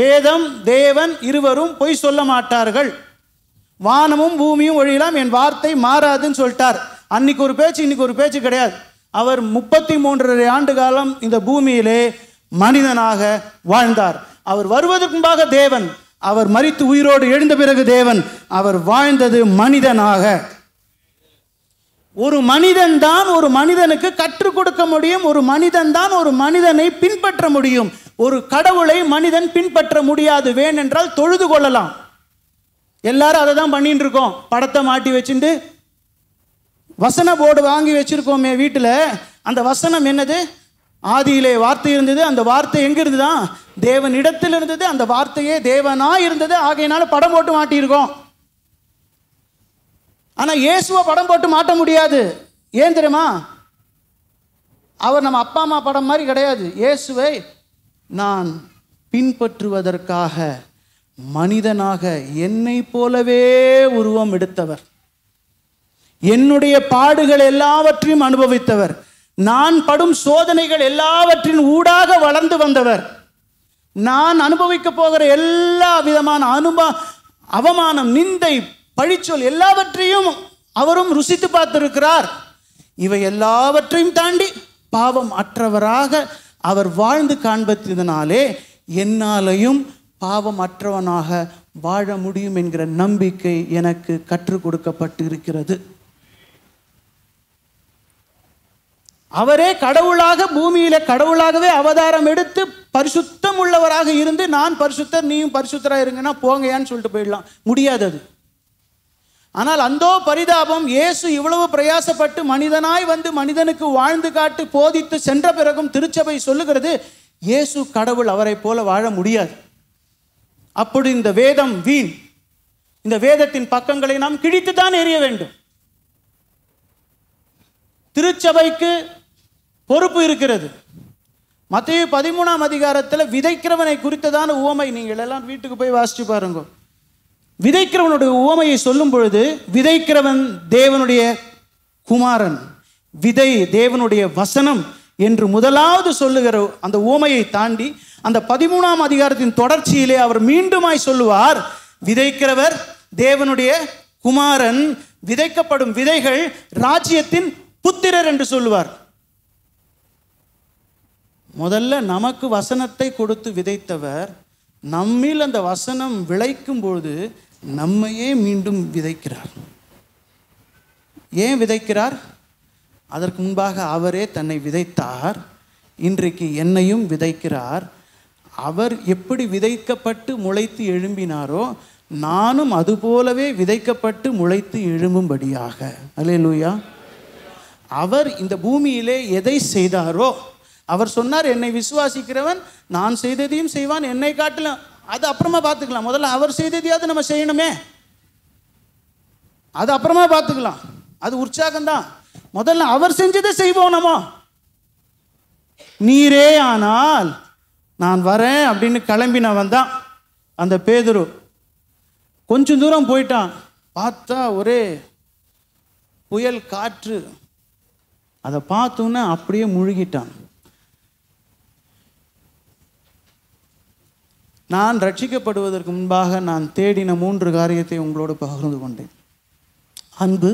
வேதம் தேவன் இருவரும் பொய் சொல்ல மாட்டார்கள் வானமும் பூமியும் ஒழியலாம் என் வார்த்தை மாறாதுன்னு சொல்லிட்டார் அன்னைக்கு ஒரு பேச்சு இன்னைக்கு ஒரு பேச்சு கிடையாது அவர் முப்பத்தி மூன்றரை ஆண்டு காலம் இந்த பூமியிலே மனிதனாக வாழ்ந்தார் அவர் வருவதற்கு முன்பாக தேவன் அவர் மறித்து உயிரோடு எழுந்த பிறகு தேவன் அவர் வாழ்ந்தது மனிதனாக ஒரு மனிதன் தான் ஒரு மனிதனுக்கு கற்றுக் கொடுக்க முடியும் ஒரு மனிதன் தான் ஒரு மனிதனை பின்பற்ற முடியும் ஒரு கடவுளை மனிதன் பின்பற்ற முடியாது வேணென்றால் தொழுது கொள்ளலாம் எல்லாரும் அதை தான் பண்ணிட்டு இருக்கோம் படத்தை மாட்டி வச்சுட்டு வசன போர்டு வாங்கி வச்சிருக்கோமே வீட்டில் அந்த வசனம் என்னது ஆதியிலே வார்த்தை இருந்தது அந்த வார்த்தை எங்கே இருந்துதான் தேவன் இடத்தில் இருந்தது அந்த வார்த்தையே தேவனாக இருந்தது ஆகையினால படம் போட்டு மாட்டியிருக்கோம் ஆனால் இயேசுவை படம் போட்டு மாட்ட முடியாது ஏன் தெரியுமா அவர் நம்ம அப்பா அம்மா படம் மாதிரி கிடையாது இயேசுவை நான் பின்பற்றுவதற்காக மனிதனாக என்னை போலவே உருவம் எடுத்தவர் என்னுடைய பாடுகள் எல்லாவற்றையும் அனுபவித்தவர் நான் படும் சோதனைகள் எல்லாவற்றின் ஊடாக வளர்ந்து வந்தவர் நான் அனுபவிக்க போகிற எல்லா விதமான அனுப அவமானம் நிந்தை பழிச்சொல் எல்லாவற்றையும் அவரும் ருசித்து பார்த்திருக்கிறார் இவை எல்லாவற்றையும் தாண்டி பாவம் அற்றவராக அவர் வாழ்ந்து காண்பத்தினாலே என்னாலையும் பாவம் அற்றவனாக வாழ முடியும் என்கிற நம்பிக்கை எனக்கு கற்றுக் கொடுக்கப்பட்டு இருக்கிறது அவரே கடவுளாக பூமியில கடவுளாகவே அவதாரம் எடுத்து பரிசுத்தம் உள்ளவராக இருந்து நான் பரிசுத்தர் நீயும் பரிசுத்தரா இருங்கன்னா போங்கயான்னு சொல்லிட்டு போயிடலாம் முடியாது அது ஆனால் அந்தோ பரிதாபம் இயேசு இவ்வளவு பிரயாசப்பட்டு மனிதனாய் வந்து மனிதனுக்கு வாழ்ந்து காட்டு போதித்து சென்ற பிறகும் திருச்சபை சொல்லுகிறது இயேசு கடவுள் அவரை போல வாழ முடியாது அப்படி இந்த வேதம் வீண் இந்த வேதத்தின் பக்கங்களை நாம் கிழித்து தான் வேண்டும் திருச்சபைக்கு பொறுப்பு இருக்கிறது மத்திய பதிமூணாம் அதிகாரத்தில் விதைக்கிறவனை குறித்ததான உவமை நீங்கள் எல்லாம் வீட்டுக்கு போய் வாசிச்சு பாருங்க விதைக்கிறவனுடைய உவமையை சொல்லும் பொழுது விதைக்கிறவன் தேவனுடைய குமாரன் விதை தேவனுடைய வசனம் என்று முதலாவது சொல்லுகிற அந்த ஊமையை தாண்டி அந்த பதிமூணாம் அதிகாரத்தின் தொடர்ச்சியிலே அவர் மீண்டுமாய் சொல்லுவார் விதைக்கிறவர் தேவனுடைய குமாரன் விதைக்கப்படும் விதைகள் ராஜ்யத்தின் புத்திரர் என்று சொல்லுவார் முதல்ல நமக்கு வசனத்தை கொடுத்து விதைத்தவர் நம்மில் அந்த வசனம் விளைக்கும் பொழுது நம்மையே மீண்டும் விதைக்கிறார் ஏன் விதைக்கிறார் அதற்கு முன்பாக அவரே தன்னை விதைத்தார் இன்றைக்கு என்னையும் விதைக்கிறார் அவர் எப்படி விதைக்கப்பட்டு முளைத்து எழும்பினாரோ நானும் அதுபோலவே விதைக்கப்பட்டு முளைத்து எழும்பும்படியாக அலே லூயா அவர் இந்த பூமியிலே எதை செய்தாரோ அவர் சொன்னார் என்னை விசுவாசிக்கிறவன் நான் செய்ததையும் செய்வான் என்னை காட்டலாம் அது அப்புறமா பார்த்துக்கலாம் முதல்ல அவர் செய்ததையாவது நம்ம செய்யணுமே அது அப்புறமா பார்த்துக்கலாம் அது உற்சாகம்தான் முதல்ல அவர் செஞ்சதை செய்வோம் நம்ம நீரே ஆனால் நான் வரேன் அப்படின்னு கிளம்பினவன் தான் அந்த பேதுரு கொஞ்சம் தூரம் போயிட்டான் பார்த்தா ஒரே புயல் காற்று அதை பார்த்தோன்னே அப்படியே முழுகிட்டான் நான் ரட்சிக்கப்படுவதற்கு முன்பாக நான் தேடின மூன்று காரியத்தை உங்களோடு பகிர்ந்து கொண்டேன் அன்பு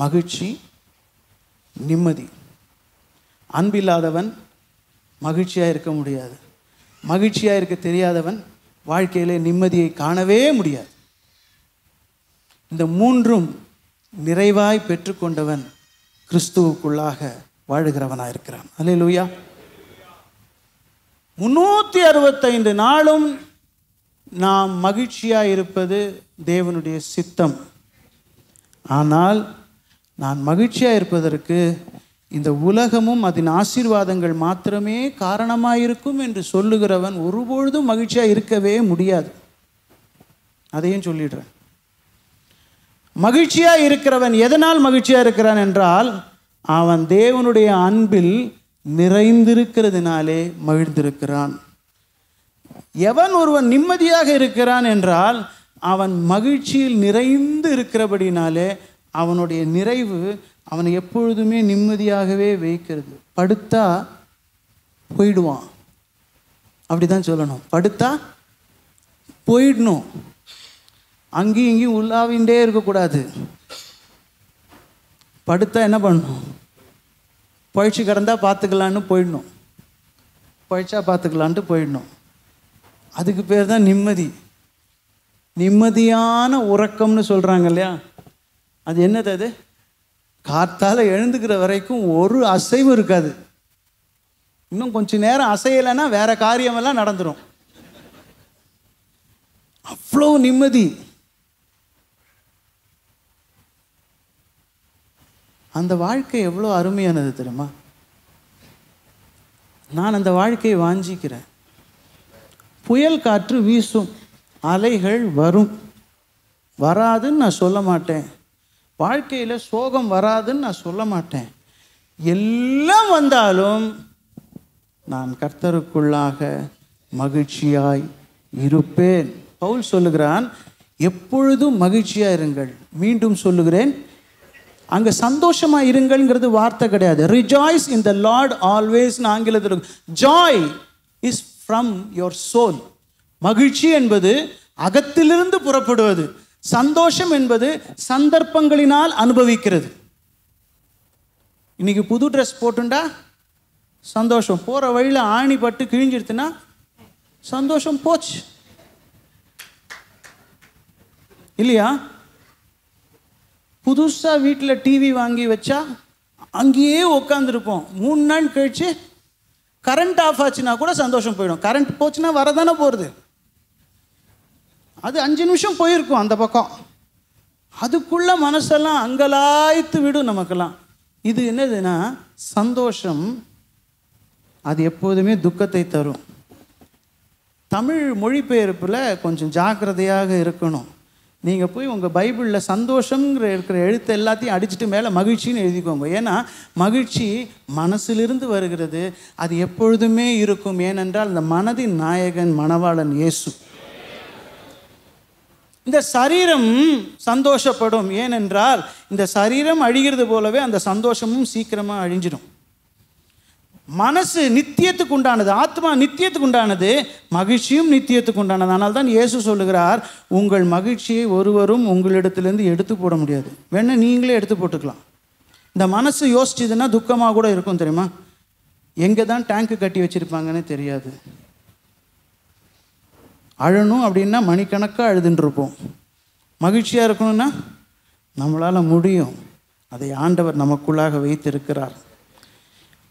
மகிழ்ச்சி நிம்மதி அன்பில்லாதவன் மகிழ்ச்சியாக இருக்க முடியாது மகிழ்ச்சியாக இருக்க தெரியாதவன் வாழ்க்கையிலே நிம்மதியை காணவே முடியாது இந்த மூன்றும் நிறைவாய் பெற்றுக்கொண்டவன் கிறிஸ்துவுக்குள்ளாக வாழுகிறவனாக இருக்கிறான் அல்ல லூயா முன்னூற்றி அறுபத்தைந்து நாளும் நாம் மகிழ்ச்சியாக இருப்பது தேவனுடைய சித்தம் ஆனால் நான் மகிழ்ச்சியாக இருப்பதற்கு இந்த உலகமும் அதன் ஆசீர்வாதங்கள் மாத்திரமே காரணமாயிருக்கும் என்று சொல்லுகிறவன் ஒருபொழுதும் மகிழ்ச்சியாக இருக்கவே முடியாது அதையும் சொல்லிடுறேன் மகிழ்ச்சியாக இருக்கிறவன் எதனால் மகிழ்ச்சியாக இருக்கிறான் என்றால் அவன் தேவனுடைய அன்பில் நிறைந்திருக்கிறதுனாலே மகிழ்ந்திருக்கிறான் எவன் ஒருவன் நிம்மதியாக இருக்கிறான் என்றால் அவன் மகிழ்ச்சியில் நிறைந்து இருக்கிறபடினாலே அவனுடைய நிறைவு அவனை எப்பொழுதுமே நிம்மதியாகவே வைக்கிறது படுத்தா போயிடுவான் அப்படி தான் சொல்லணும் படுத்தா போயிடணும் அங்கேயும் இங்கேயும் உள்ளாவின்றே இருக்கக்கூடாது படுத்தா என்ன பண்ணணும் பழிச்சு கிடந்தா பார்த்துக்கலான்னு போயிடணும் பழிச்சா பார்த்துக்கலான்ட்டு போயிடணும் அதுக்கு பேர் தான் நிம்மதி நிம்மதியான உறக்கம்னு சொல்கிறாங்க இல்லையா அது என்னது அது காற்றால் எழுந்துக்கிற வரைக்கும் ஒரு அசைவும் இருக்காது இன்னும் கொஞ்சம் நேரம் அசையலைன்னா வேறு காரியமெல்லாம் நடந்துடும் அவ்வளோ நிம்மதி அந்த வாழ்க்கை எவ்வளோ அருமையானது தெரியுமா நான் அந்த வாழ்க்கையை வாஞ்சிக்கிறேன் புயல் காற்று வீசும் அலைகள் வரும் வராதுன்னு நான் சொல்ல மாட்டேன் வாழ்க்கையில் சோகம் வராதுன்னு நான் சொல்ல மாட்டேன் எல்லாம் வந்தாலும் நான் கர்த்தருக்குள்ளாக மகிழ்ச்சியாய் இருப்பேன் பவுல் சொல்லுகிறான் எப்பொழுதும் மகிழ்ச்சியாக இருங்கள் மீண்டும் சொல்லுகிறேன் அங்கே சந்தோஷமாக இருங்கள்ங்கிறது வார்த்தை கிடையாது rejoice in the Lord always ஆங்கிலத்தில் joy is from your soul மகிழ்ச்சி என்பது அகத்திலிருந்து புறப்படுவது சந்தோஷம் என்பது சந்தர்ப்பங்களினால் அனுபவிக்கிறது இன்றைக்கி புது ட்ரெஸ் போட்டுண்டா சந்தோஷம் போகிற வழியில் ஆணி பட்டு கிழிஞ்சிடுத்துன்னா சந்தோஷம் போச்சு இல்லையா புதுசாக வீட்டில் டிவி வாங்கி வச்சா அங்கேயே உட்காந்துருப்போம் மூணு நாள் கழித்து கரண்ட் ஆஃப் ஆச்சுன்னா கூட சந்தோஷம் போயிடும் கரண்ட் போச்சுன்னா வரதானே போகிறது அது அஞ்சு நிமிஷம் போயிருக்கும் அந்த பக்கம் அதுக்குள்ளே மனசெல்லாம் அங்கலாய்த்து விடும் நமக்கெல்லாம் இது என்னதுன்னா சந்தோஷம் அது எப்போதுமே துக்கத்தை தரும் தமிழ் மொழிபெயர்ப்பில் கொஞ்சம் ஜாக்கிரதையாக இருக்கணும் நீங்கள் போய் உங்கள் பைபிளில் சந்தோஷங்கிற இருக்கிற எழுத்து எல்லாத்தையும் அடிச்சுட்டு மேலே மகிழ்ச்சின்னு எழுதிக்கோங்க ஏன்னா மகிழ்ச்சி மனசிலிருந்து வருகிறது அது எப்பொழுதுமே இருக்கும் ஏனென்றால் அந்த மனதின் நாயகன் மணவாளன் இயேசு இந்த சரீரம் சந்தோஷப்படும் ஏனென்றால் இந்த சரீரம் அழிகிறது போலவே அந்த சந்தோஷமும் சீக்கிரமாக அழிஞ்சிடும் மனசு நித்தியத்துக்கு உண்டானது ஆத்மா நித்தியத்துக்கு உண்டானது மகிழ்ச்சியும் நித்தியத்துக்கு உண்டானது ஆனால் தான் இயேசு சொல்லுகிறார் உங்கள் மகிழ்ச்சியை ஒருவரும் உங்களிடத்துலேருந்து எடுத்து போட முடியாது வேணா நீங்களே எடுத்து போட்டுக்கலாம் இந்த மனசு யோசிச்சதுன்னா துக்கமாக கூட இருக்கும் தெரியுமா எங்கே தான் டேங்க்கு கட்டி வச்சுருப்பாங்கன்னு தெரியாது அழணும் அப்படின்னா மணிக்கணக்காக அழுதுன்ட்ருப்போம் மகிழ்ச்சியாக இருக்கணும்னா நம்மளால் முடியும் அதை ஆண்டவர் நமக்குள்ளாக வைத்திருக்கிறார்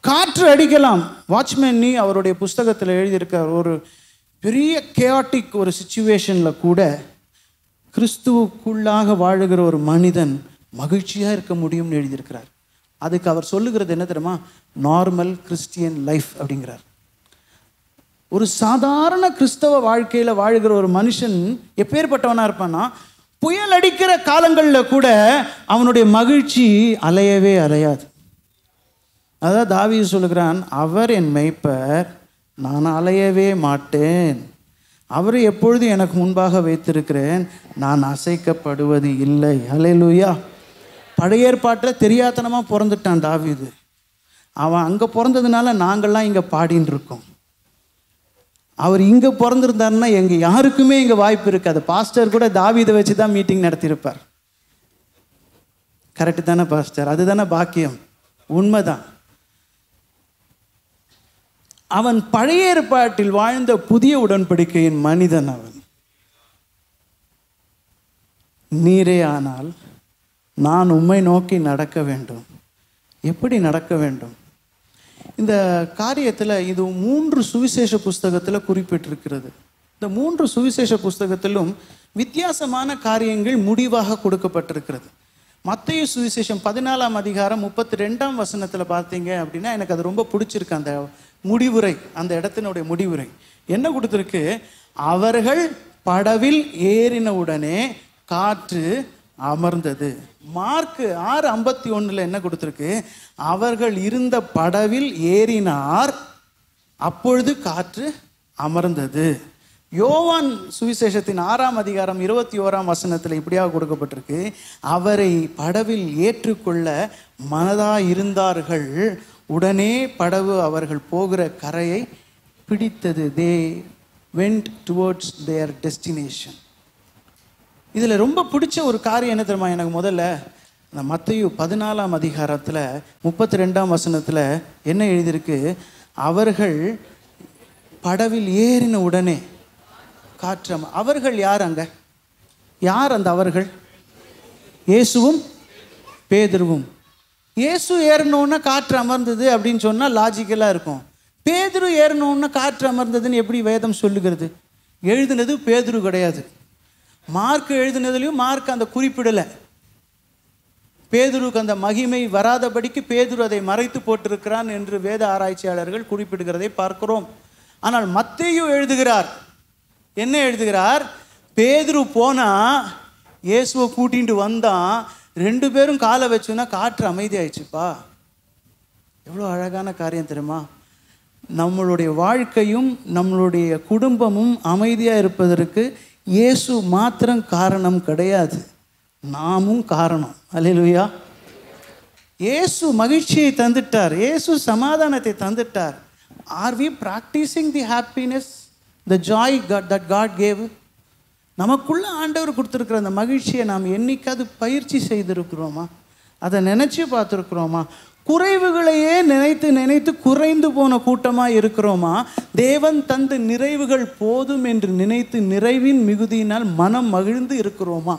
காற்று அடிக்கலாம் வாட்ச்மேன் நீ அவருடைய புஸ்தகத்தில் எழுதியிருக்கார் ஒரு பெரிய கேட்டிக் ஒரு சுச்சுவேஷனில் கூட கிறிஸ்துவுக்குள்ளாக வாழுகிற ஒரு மனிதன் மகிழ்ச்சியாக இருக்க முடியும்னு எழுதியிருக்கிறார் அதுக்கு அவர் சொல்லுகிறது என்ன தெரியுமா நார்மல் கிறிஸ்டியன் லைஃப் அப்படிங்கிறார் ஒரு சாதாரண கிறிஸ்தவ வாழ்க்கையில் வாழ்கிற ஒரு மனுஷன் எப்பேற்பட்டவனாக இருப்பான்னா புயல் அடிக்கிற காலங்களில் கூட அவனுடைய மகிழ்ச்சி அலையவே அலையாது அதான் தாவி சொல்கிறான் அவர் என் மெய்ப்பர் நான் அலையவே மாட்டேன் அவர் எப்பொழுது எனக்கு முன்பாக வைத்திருக்கிறேன் நான் அசைக்கப்படுவது இல்லை அலையலூயா பழைய ஏற்பாட்டில் தெரியாதனமாக பிறந்துட்டான் தாவிது அவன் அங்கே பிறந்ததுனால நாங்கள்லாம் இங்கே பாடின்னு இருக்கோம் அவர் இங்கே பிறந்திருந்தார்னா எங்கள் யாருக்குமே இங்கே வாய்ப்பு இருக்காது பாஸ்டர் கூட தாவிதை வச்சு தான் மீட்டிங் நடத்தியிருப்பார் கரெக்டு தானே பாஸ்டர் அதுதானே பாக்கியம் உண்மைதான் அவன் பழைய ஏற்பாட்டில் வாழ்ந்த புதிய உடன்படிக்கையின் மனிதன் அவன் நீரே ஆனால் நான் உம்மை நோக்கி நடக்க வேண்டும் எப்படி நடக்க வேண்டும் இந்த காரியத்தில் இது மூன்று சுவிசேஷ புஸ்தகத்தில் குறிப்பிட்டிருக்கிறது இந்த மூன்று சுவிசேஷ புஸ்தகத்திலும் வித்தியாசமான காரியங்கள் முடிவாக கொடுக்கப்பட்டிருக்கிறது மத்திய சுவிசேஷம் பதினாலாம் அதிகாரம் முப்பத்தி ரெண்டாம் வசனத்தில் பார்த்தீங்க அப்படின்னா எனக்கு அது ரொம்ப பிடிச்சிருக்கு அந்த முடிவுரை அந்த இடத்தினுடைய முடிவுரை என்ன கொடுத்துருக்கு அவர்கள் படவில் ஏறின உடனே காற்று அமர்ந்தது மார்க்கு ஆறு ஐம்பத்தி ஒன்றில் என்ன கொடுத்துருக்கு அவர்கள் இருந்த படவில் ஏறினார் அப்பொழுது காற்று அமர்ந்தது யோவான் சுவிசேஷத்தின் ஆறாம் அதிகாரம் இருபத்தி ஓராம் வசனத்தில் இப்படியாக கொடுக்கப்பட்டிருக்கு அவரை படவில் ஏற்றுக்கொள்ள மனதா இருந்தார்கள் உடனே படவு அவர்கள் போகிற கரையை பிடித்தது they went towards their destination இதில் ரொம்ப பிடிச்ச ஒரு காரியம் என்ன தெரியுமா எனக்கு முதல்ல இந்த மத்தையு பதினாலாம் அதிகாரத்தில் முப்பத்தி ரெண்டாம் வசனத்தில் என்ன எழுதியிருக்கு அவர்கள் படவில் ஏறின உடனே காற்றம் அவர்கள் யார் அங்கே யார் அந்த அவர்கள் இயேசுவும் பேதுருவும் இயேசு ஏறணுன்னா காற்று அமர்ந்தது அப்படின்னு சொன்னால் லாஜிக்கலாக இருக்கும் பேதுரு ஏறணுன்னா காற்று அமர்ந்ததுன்னு எப்படி வேதம் சொல்லுகிறது எழுதுனது பேதுரு கிடையாது மார்க் எழுதினதுலேயும் மார்க் அந்த குறிப்பிடலை பேதுருக்கு அந்த மகிமை வராதபடிக்கு பேதுரு அதை மறைத்து போட்டிருக்கிறான் என்று வேத ஆராய்ச்சியாளர்கள் குறிப்பிடுகிறதை பார்க்கிறோம் ஆனால் மத்தையும் எழுதுகிறார் என்ன எழுதுகிறார் பேதுரு போனால் இயேசுவை கூட்டிகிட்டு வந்தான் ரெண்டு பேரும் காலை வச்சுன்னா காற்று அமைதியாயிடுச்சுப்பா எவ்வளோ அழகான காரியம் தெரியுமா நம்மளுடைய வாழ்க்கையும் நம்மளுடைய குடும்பமும் அமைதியாக இருப்பதற்கு இயேசு மாத்திரம் காரணம் கிடையாது நாமும் காரணம் அலையிலுயா இயேசு மகிழ்ச்சியை தந்துட்டார் இயேசு சமாதானத்தை தந்துட்டார் are we practising the happiness the joy God that God gave நமக்குள்ள ஆண்டவர் கொடுத்துருக்குற அந்த மகிழ்ச்சியை நாம் என்றைக்காவது பயிற்சி செய்திருக்கிறோமா அதை நினச்சி பார்த்துருக்குறோமா குறைவுகளையே நினைத்து நினைத்து குறைந்து போன கூட்டமாக இருக்கிறோமா தேவன் தந்து நிறைவுகள் போதும் என்று நினைத்து நிறைவின் மிகுதியினால் மனம் மகிழ்ந்து இருக்கிறோமா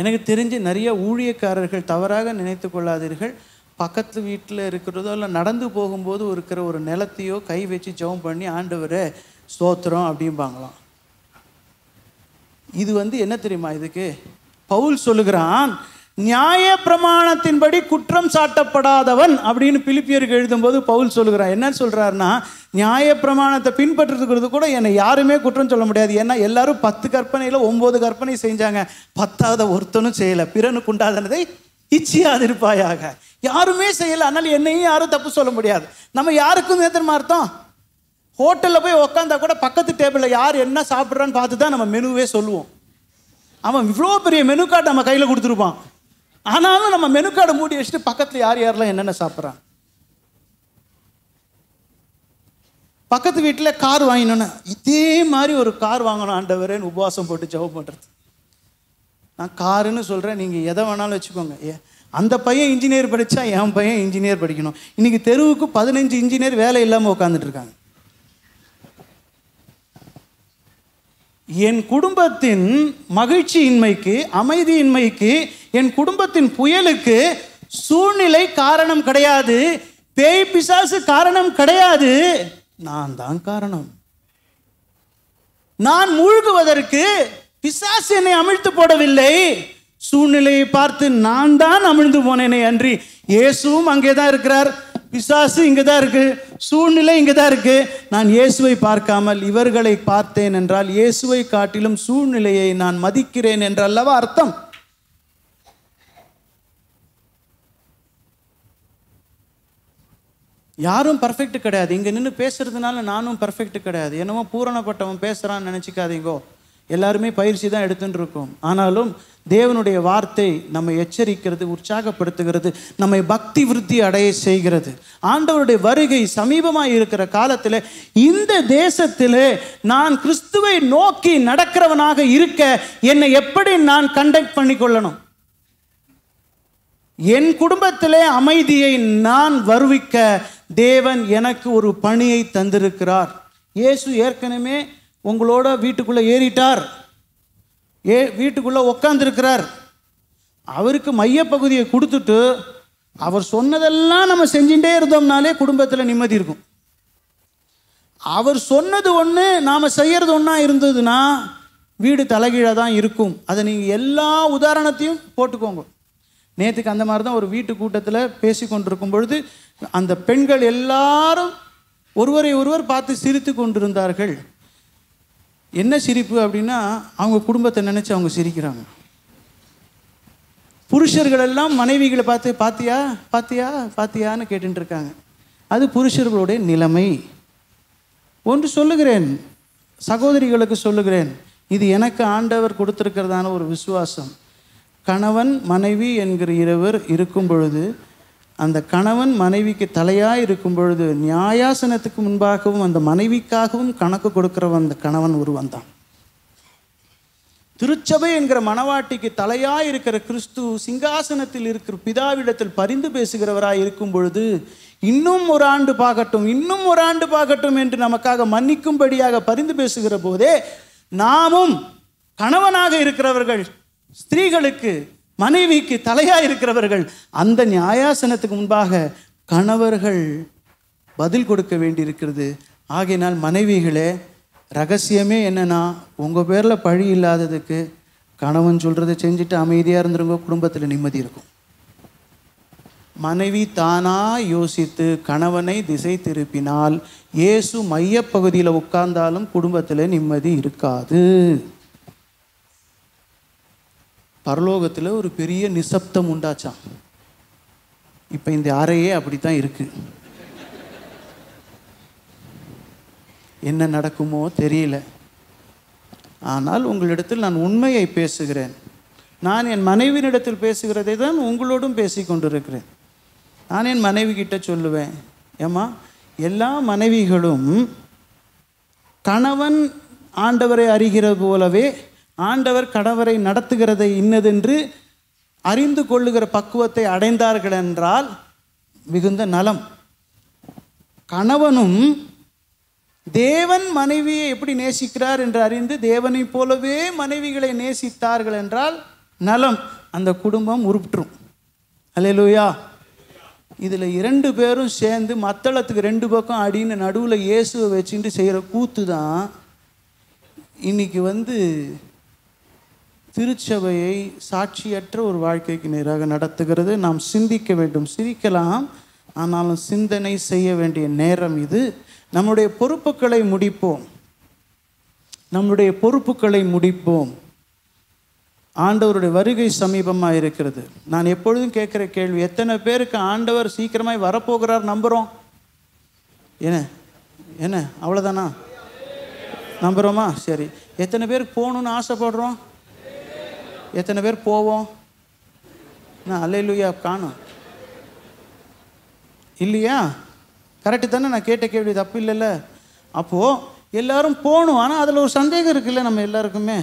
எனக்கு தெரிஞ்சு நிறைய ஊழியக்காரர்கள் தவறாக நினைத்து கொள்ளாதீர்கள் பக்கத்து வீட்டில் இருக்கிறதோ இல்லை நடந்து போகும்போது இருக்கிற ஒரு நிலத்தையோ கை வச்சு ஜெபம் பண்ணி ஆண்டவரை ஸ்தோத்திரம் அப்படிம்பாங்களாம் இது வந்து என்ன தெரியுமா இதுக்கு பவுல் சொல்லுகிறான் நியாய பிரமாணத்தின்படி குற்றம் சாட்டப்படாதவன் அப்படின்னு பிலிப்பியருக்கு எழுதும்போது பவுல் சொல்கிறார் என்ன சொல்கிறாருன்னா நியாய பிரமாணத்தை பின்பற்றுறது கூட என்னை யாருமே குற்றம் சொல்ல முடியாது ஏன்னா எல்லாரும் பத்து கற்பனையில் ஒம்பது கற்பனை செஞ்சாங்க பத்தாவது ஒருத்தனும் செய்யலை பிறனுக்கு உண்டாதனதை இச்சியாதிருப்பாயாக யாருமே செய்யலை அதனால் என்னையும் யாரும் தப்பு சொல்ல முடியாது நம்ம யாருக்கும் எத்தனை அர்த்தம் ஹோட்டலில் போய் உக்காந்தா கூட பக்கத்து டேபிளில் யார் என்ன சாப்பிட்றான்னு பார்த்து தான் நம்ம மெனுவே சொல்லுவோம் அவன் இவ்வளோ பெரிய மெனு கார்டு நம்ம கையில் கொடுத்துருப்பான் ஆனாலும் நம்ம மெனு மூடி வச்சுட்டு பக்கத்தில் யார் யாரெல்லாம் என்னென்ன சாப்பிட்றாங்க பக்கத்து வீட்டில் கார் வாங்கினோன்னா இதே மாதிரி ஒரு கார் வாங்கணும் ஆண்டவரேன்னு உபவாசம் போட்டு ஜவு பண்ணுறது நான் காருன்னு சொல்கிறேன் நீங்கள் எதை வேணாலும் வச்சுக்கோங்க ஏ அந்த பையன் இன்ஜினியர் படித்தா என் பையன் இன்ஜினியர் படிக்கணும் இன்றைக்கி தெருவுக்கு பதினஞ்சு இன்ஜினியர் வேலை இல்லாமல் உட்காந்துட்ருக்காங்க என் குடும்பத்தின் மகிழ்ச்சியின்மைக்கு அமைதியின்மைக்கு என் குடும்பத்தின் புயலுக்கு சூழ்நிலை காரணம் கிடையாது பேய் பிசாசு காரணம் கிடையாது நான் தான் காரணம் நான் மூழ்குவதற்கு பிசாசு என்னை அமிழ்த்து போடவில்லை சூழ்நிலையை பார்த்து நான் தான் அமிழ்ந்து போனேனே அன்றி இயேசுவும் அங்கே தான் இருக்கிறார் பிசாசு இங்கே தான் இருக்கு சூழ்நிலை இங்கே தான் இருக்குது நான் இயேசுவை பார்க்காமல் இவர்களை பார்த்தேன் என்றால் இயேசுவை காட்டிலும் சூழ்நிலையை நான் மதிக்கிறேன் என்றல்லவா அர்த்தம் யாரும் பர்ஃபெக்ட் கிடையாது இங்கே நின்று பேசுறதுனால நானும் பர்ஃபெக்ட் கிடையாது என்னமோ பூரணப்பட்டவன் பேசுகிறான்னு நினச்சிக்காதீங்கோ எல்லாருமே பயிற்சி தான் எடுத்துகிட்டு இருக்கோம் ஆனாலும் தேவனுடைய வார்த்தை நம்மை எச்சரிக்கிறது உற்சாகப்படுத்துகிறது நம்மை பக்தி விருத்தி அடைய செய்கிறது ஆண்டவருடைய வருகை சமீபமாக இருக்கிற காலத்தில் இந்த தேசத்தில் நான் கிறிஸ்துவை நோக்கி நடக்கிறவனாக இருக்க என்னை எப்படி நான் கண்டக்ட் பண்ணிக்கொள்ளணும் என் குடும்பத்திலே அமைதியை நான் வருவிக்க தேவன் எனக்கு ஒரு பணியை தந்திருக்கிறார் இயேசு ஏற்கனவே உங்களோட வீட்டுக்குள்ளே ஏறிட்டார் ஏ வீட்டுக்குள்ளே உக்காந்துருக்கிறார் அவருக்கு மையப்பகுதியை கொடுத்துட்டு அவர் சொன்னதெல்லாம் நம்ம செஞ்சுட்டே இருந்தோம்னாலே குடும்பத்தில் நிம்மதி இருக்கும் அவர் சொன்னது ஒன்று நாம் செய்கிறது ஒன்றா இருந்ததுன்னா வீடு தலைகீழாக தான் இருக்கும் அதை நீங்கள் எல்லா உதாரணத்தையும் போட்டுக்கோங்க நேற்றுக்கு அந்த மாதிரி தான் ஒரு வீட்டு கூட்டத்தில் பேசி கொண்டிருக்கும் பொழுது அந்த பெண்கள் எல்லாரும் ஒருவரை ஒருவர் பார்த்து சிரித்து கொண்டிருந்தார்கள் என்ன சிரிப்பு அப்படின்னா அவங்க குடும்பத்தை நினச்சி அவங்க சிரிக்கிறாங்க புருஷர்களெல்லாம் மனைவிகளை பார்த்து பார்த்தியா பார்த்தியா பார்த்தியான்னு கேட்டுட்டு இருக்காங்க அது புருஷர்களுடைய நிலைமை ஒன்று சொல்லுகிறேன் சகோதரிகளுக்கு சொல்லுகிறேன் இது எனக்கு ஆண்டவர் கொடுத்துருக்கிறதான ஒரு விசுவாசம் கணவன் மனைவி என்கிற இருவர் இருக்கும் பொழுது அந்த கணவன் மனைவிக்கு தலையாக இருக்கும் பொழுது நியாயாசனத்துக்கு முன்பாகவும் அந்த மனைவிக்காகவும் கணக்கு கொடுக்கிறவன் அந்த கணவன் உருவந்தான் தான் திருச்சபை என்கிற மனவாட்டிக்கு தலையாக இருக்கிற கிறிஸ்து சிங்காசனத்தில் இருக்கிற பிதாவிடத்தில் பரிந்து பேசுகிறவராக இருக்கும் பொழுது இன்னும் ஒரு ஆண்டு பார்க்கட்டும் இன்னும் ஒரு ஆண்டு பார்க்கட்டும் என்று நமக்காக மன்னிக்கும்படியாக பரிந்து பேசுகிற போதே நாமும் கணவனாக இருக்கிறவர்கள் ஸ்திரீகளுக்கு மனைவிக்கு தலையாக இருக்கிறவர்கள் அந்த நியாயாசனத்துக்கு முன்பாக கணவர்கள் பதில் கொடுக்க வேண்டியிருக்கிறது ஆகையினால் மனைவிகளே ரகசியமே என்னென்னா உங்கள் பேரில் பழி இல்லாததுக்கு கணவன் சொல்கிறத செஞ்சுட்டு அமைதியாக இருந்துருங்க குடும்பத்தில் நிம்மதி இருக்கும் மனைவி தானாக யோசித்து கணவனை திசை திருப்பினால் இயேசு மையப்பகுதியில் உட்கார்ந்தாலும் குடும்பத்தில் நிம்மதி இருக்காது பரலோகத்தில் ஒரு பெரிய நிசப்தம் உண்டாச்சான் இப்போ இந்த அறையே அப்படி தான் இருக்குது என்ன நடக்குமோ தெரியல ஆனால் உங்களிடத்தில் நான் உண்மையை பேசுகிறேன் நான் என் மனைவியினிடத்தில் பேசுகிறதை தான் உங்களோடும் பேசி கொண்டிருக்கிறேன் நான் என் மனைவி கிட்ட சொல்லுவேன் ஏம்மா எல்லா மனைவிகளும் கணவன் ஆண்டவரை அறிகிறது போலவே ஆண்டவர் கணவரை நடத்துகிறதை இன்னதென்று அறிந்து கொள்ளுகிற பக்குவத்தை அடைந்தார்கள் என்றால் மிகுந்த நலம் கணவனும் தேவன் மனைவியை எப்படி நேசிக்கிறார் என்று அறிந்து தேவனைப் போலவே மனைவிகளை நேசித்தார்கள் என்றால் நலம் அந்த குடும்பம் உருப்பிட்டுரும் அலையலூயா இதில் இரண்டு பேரும் சேர்ந்து மத்தளத்துக்கு ரெண்டு பக்கம் அடின்னு நடுவில் இயேசுவை வச்சுட்டு செய்கிற கூத்து தான் இன்றைக்கி வந்து திருச்சபையை சாட்சியற்ற ஒரு வாழ்க்கைக்கு நேராக நடத்துகிறது நாம் சிந்திக்க வேண்டும் சிரிக்கலாம் ஆனாலும் சிந்தனை செய்ய வேண்டிய நேரம் இது நம்முடைய பொறுப்புகளை முடிப்போம் நம்முடைய பொறுப்புகளை முடிப்போம் ஆண்டவருடைய வருகை சமீபமாக இருக்கிறது நான் எப்பொழுதும் கேட்குற கேள்வி எத்தனை பேருக்கு ஆண்டவர் சீக்கிரமாய் வரப்போகிறார் நம்புகிறோம் என்ன என்ன அவ்வளோதானா நம்புகிறோமா சரி எத்தனை பேருக்கு போகணுன்னு ஆசைப்படுறோம் எத்தனை பேர் போவோம் நான் அலையிலுயா காணும் இல்லையா கரெக்டு தானே நான் கேட்ட கேள்வி தப்பு இல்லைல்ல அப்போது எல்லோரும் போகணும் ஆனால் அதில் ஒரு சந்தேகம் இருக்குல்ல நம்ம எல்லாருக்குமே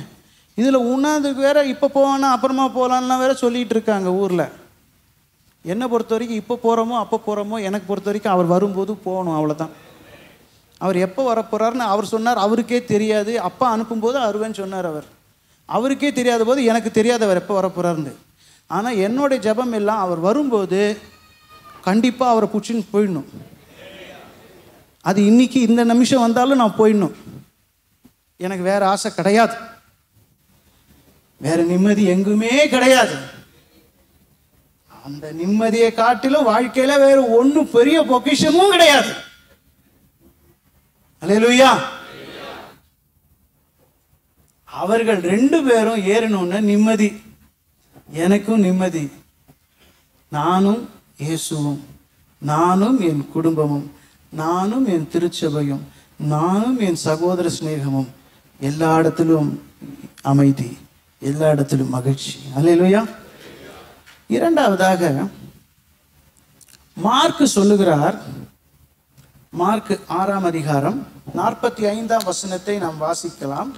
இதில் உண்ணாதுக்கு வேற இப்போ போவானா அப்புறமா போகலான்லாம் வேற சொல்லிகிட்டு இருக்காங்க ஊரில் என்னை பொறுத்த வரைக்கும் இப்போ போகிறோமோ அப்போ போகிறோமோ எனக்கு பொறுத்த வரைக்கும் அவர் வரும்போது போகணும் அவ்வளோதான் அவர் எப்போ வரப்போகிறாருன்னு அவர் சொன்னார் அவருக்கே தெரியாது அப்பா அனுப்பும்போது அருவேன்னு சொன்னார் அவர் அவருக்கே தெரியாத போது எனக்கு தெரியாதவர் எப்போ வரப்போகிறார்னு ஆனால் என்னுடைய ஜபம் எல்லாம் அவர் வரும்போது கண்டிப்பாக அவரை பிடிச்சின்னு போயிடணும் அது இன்றைக்கி இந்த நிமிஷம் வந்தாலும் நான் போயிடணும் எனக்கு வேறு ஆசை கிடையாது வேறு நிம்மதி எங்குமே கிடையாது அந்த நிம்மதியை காட்டிலும் வாழ்க்கையில் வேறு ஒன்றும் பெரிய பொக்கிஷமும் கிடையாது அலையலுயா அவர்கள் ரெண்டு பேரும் ஏறணும்னு நிம்மதி எனக்கும் நிம்மதி நானும் இயேசுவும் நானும் என் குடும்பமும் நானும் என் திருச்சபையும் நானும் என் சகோதர சிநேகமும் எல்லா இடத்திலும் அமைதி எல்லா இடத்திலும் மகிழ்ச்சி அல்லையா இரண்டாவதாக மார்க் சொல்லுகிறார் மார்க் ஆறாம் அதிகாரம் நாற்பத்தி ஐந்தாம் வசனத்தை நாம் வாசிக்கலாம்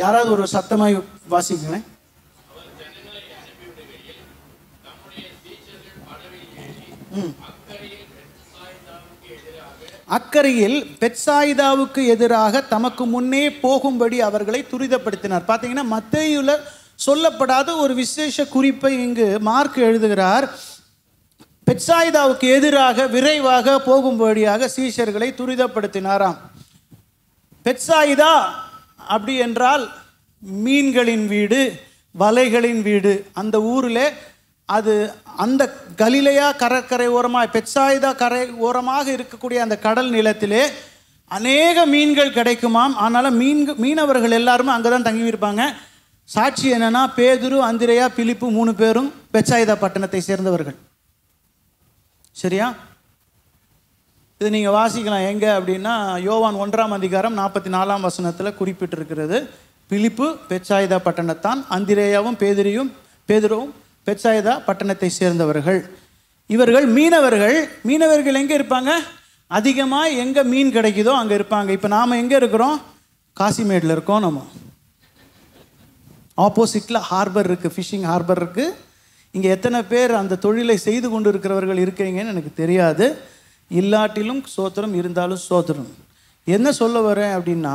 யாராவது ஒரு சத்தமாய் வாசிங்களேன் அக்கறையில் பெட்சாயுதாவுக்கு எதிராக தமக்கு முன்னே போகும்படி அவர்களை துரிதப்படுத்தினார் பார்த்தீங்கன்னா மத்தேயுல சொல்லப்படாத ஒரு விசேஷ குறிப்பை இங்கு மார்க் எழுதுகிறார் பெட்சாயுதாவுக்கு எதிராக விரைவாக போகும்படியாக சீஷர்களை துரிதப்படுத்தினாராம் பெட்சாயுதா அப்படி என்றால் மீன்களின் வீடு வலைகளின் வீடு அந்த ஊரில் அது அந்த கலிலையா கடற்கரை ஓரமாக பெட்சாயுதா கரை ஓரமாக இருக்கக்கூடிய அந்த கடல் நிலத்திலே அநேக மீன்கள் கிடைக்குமாம் ஆனால் மீன் மீனவர்கள் எல்லாருமே அங்கே தான் தங்கியிருப்பாங்க சாட்சி என்னென்னா பேதுரு அந்திரையா பிலிப்பு மூணு பேரும் பெச்சாயுதா பட்டணத்தை சேர்ந்தவர்கள் சரியா இது நீங்கள் வாசிக்கலாம் எங்கே அப்படின்னா யோவான் ஒன்றாம் அதிகாரம் நாற்பத்தி நாலாம் வசனத்தில் குறிப்பிட்டிருக்கிறது பிலிப்பு பெச்சாயுதா பட்டணத்தான் அந்திரேயாவும் பேதிரியும் பேதிரவும் பெச்சாயுதா பட்டணத்தை சேர்ந்தவர்கள் இவர்கள் மீனவர்கள் மீனவர்கள் எங்கே இருப்பாங்க அதிகமாக எங்கே மீன் கிடைக்குதோ அங்கே இருப்பாங்க இப்போ நாம் எங்கே இருக்கிறோம் காசிமேடில் இருக்கோம் நம்ம ஆப்போசிட்டில் ஹார்பர் இருக்குது ஃபிஷிங் ஹார்பர் இருக்குது இங்கே எத்தனை பேர் அந்த தொழிலை செய்து கொண்டு இருக்கிறவர்கள் இருக்கிறீங்கன்னு எனக்கு தெரியாது இல்லாட்டிலும் சோத்திரம் இருந்தாலும் சோத்திரம் என்ன சொல்ல வரேன் அப்படின்னா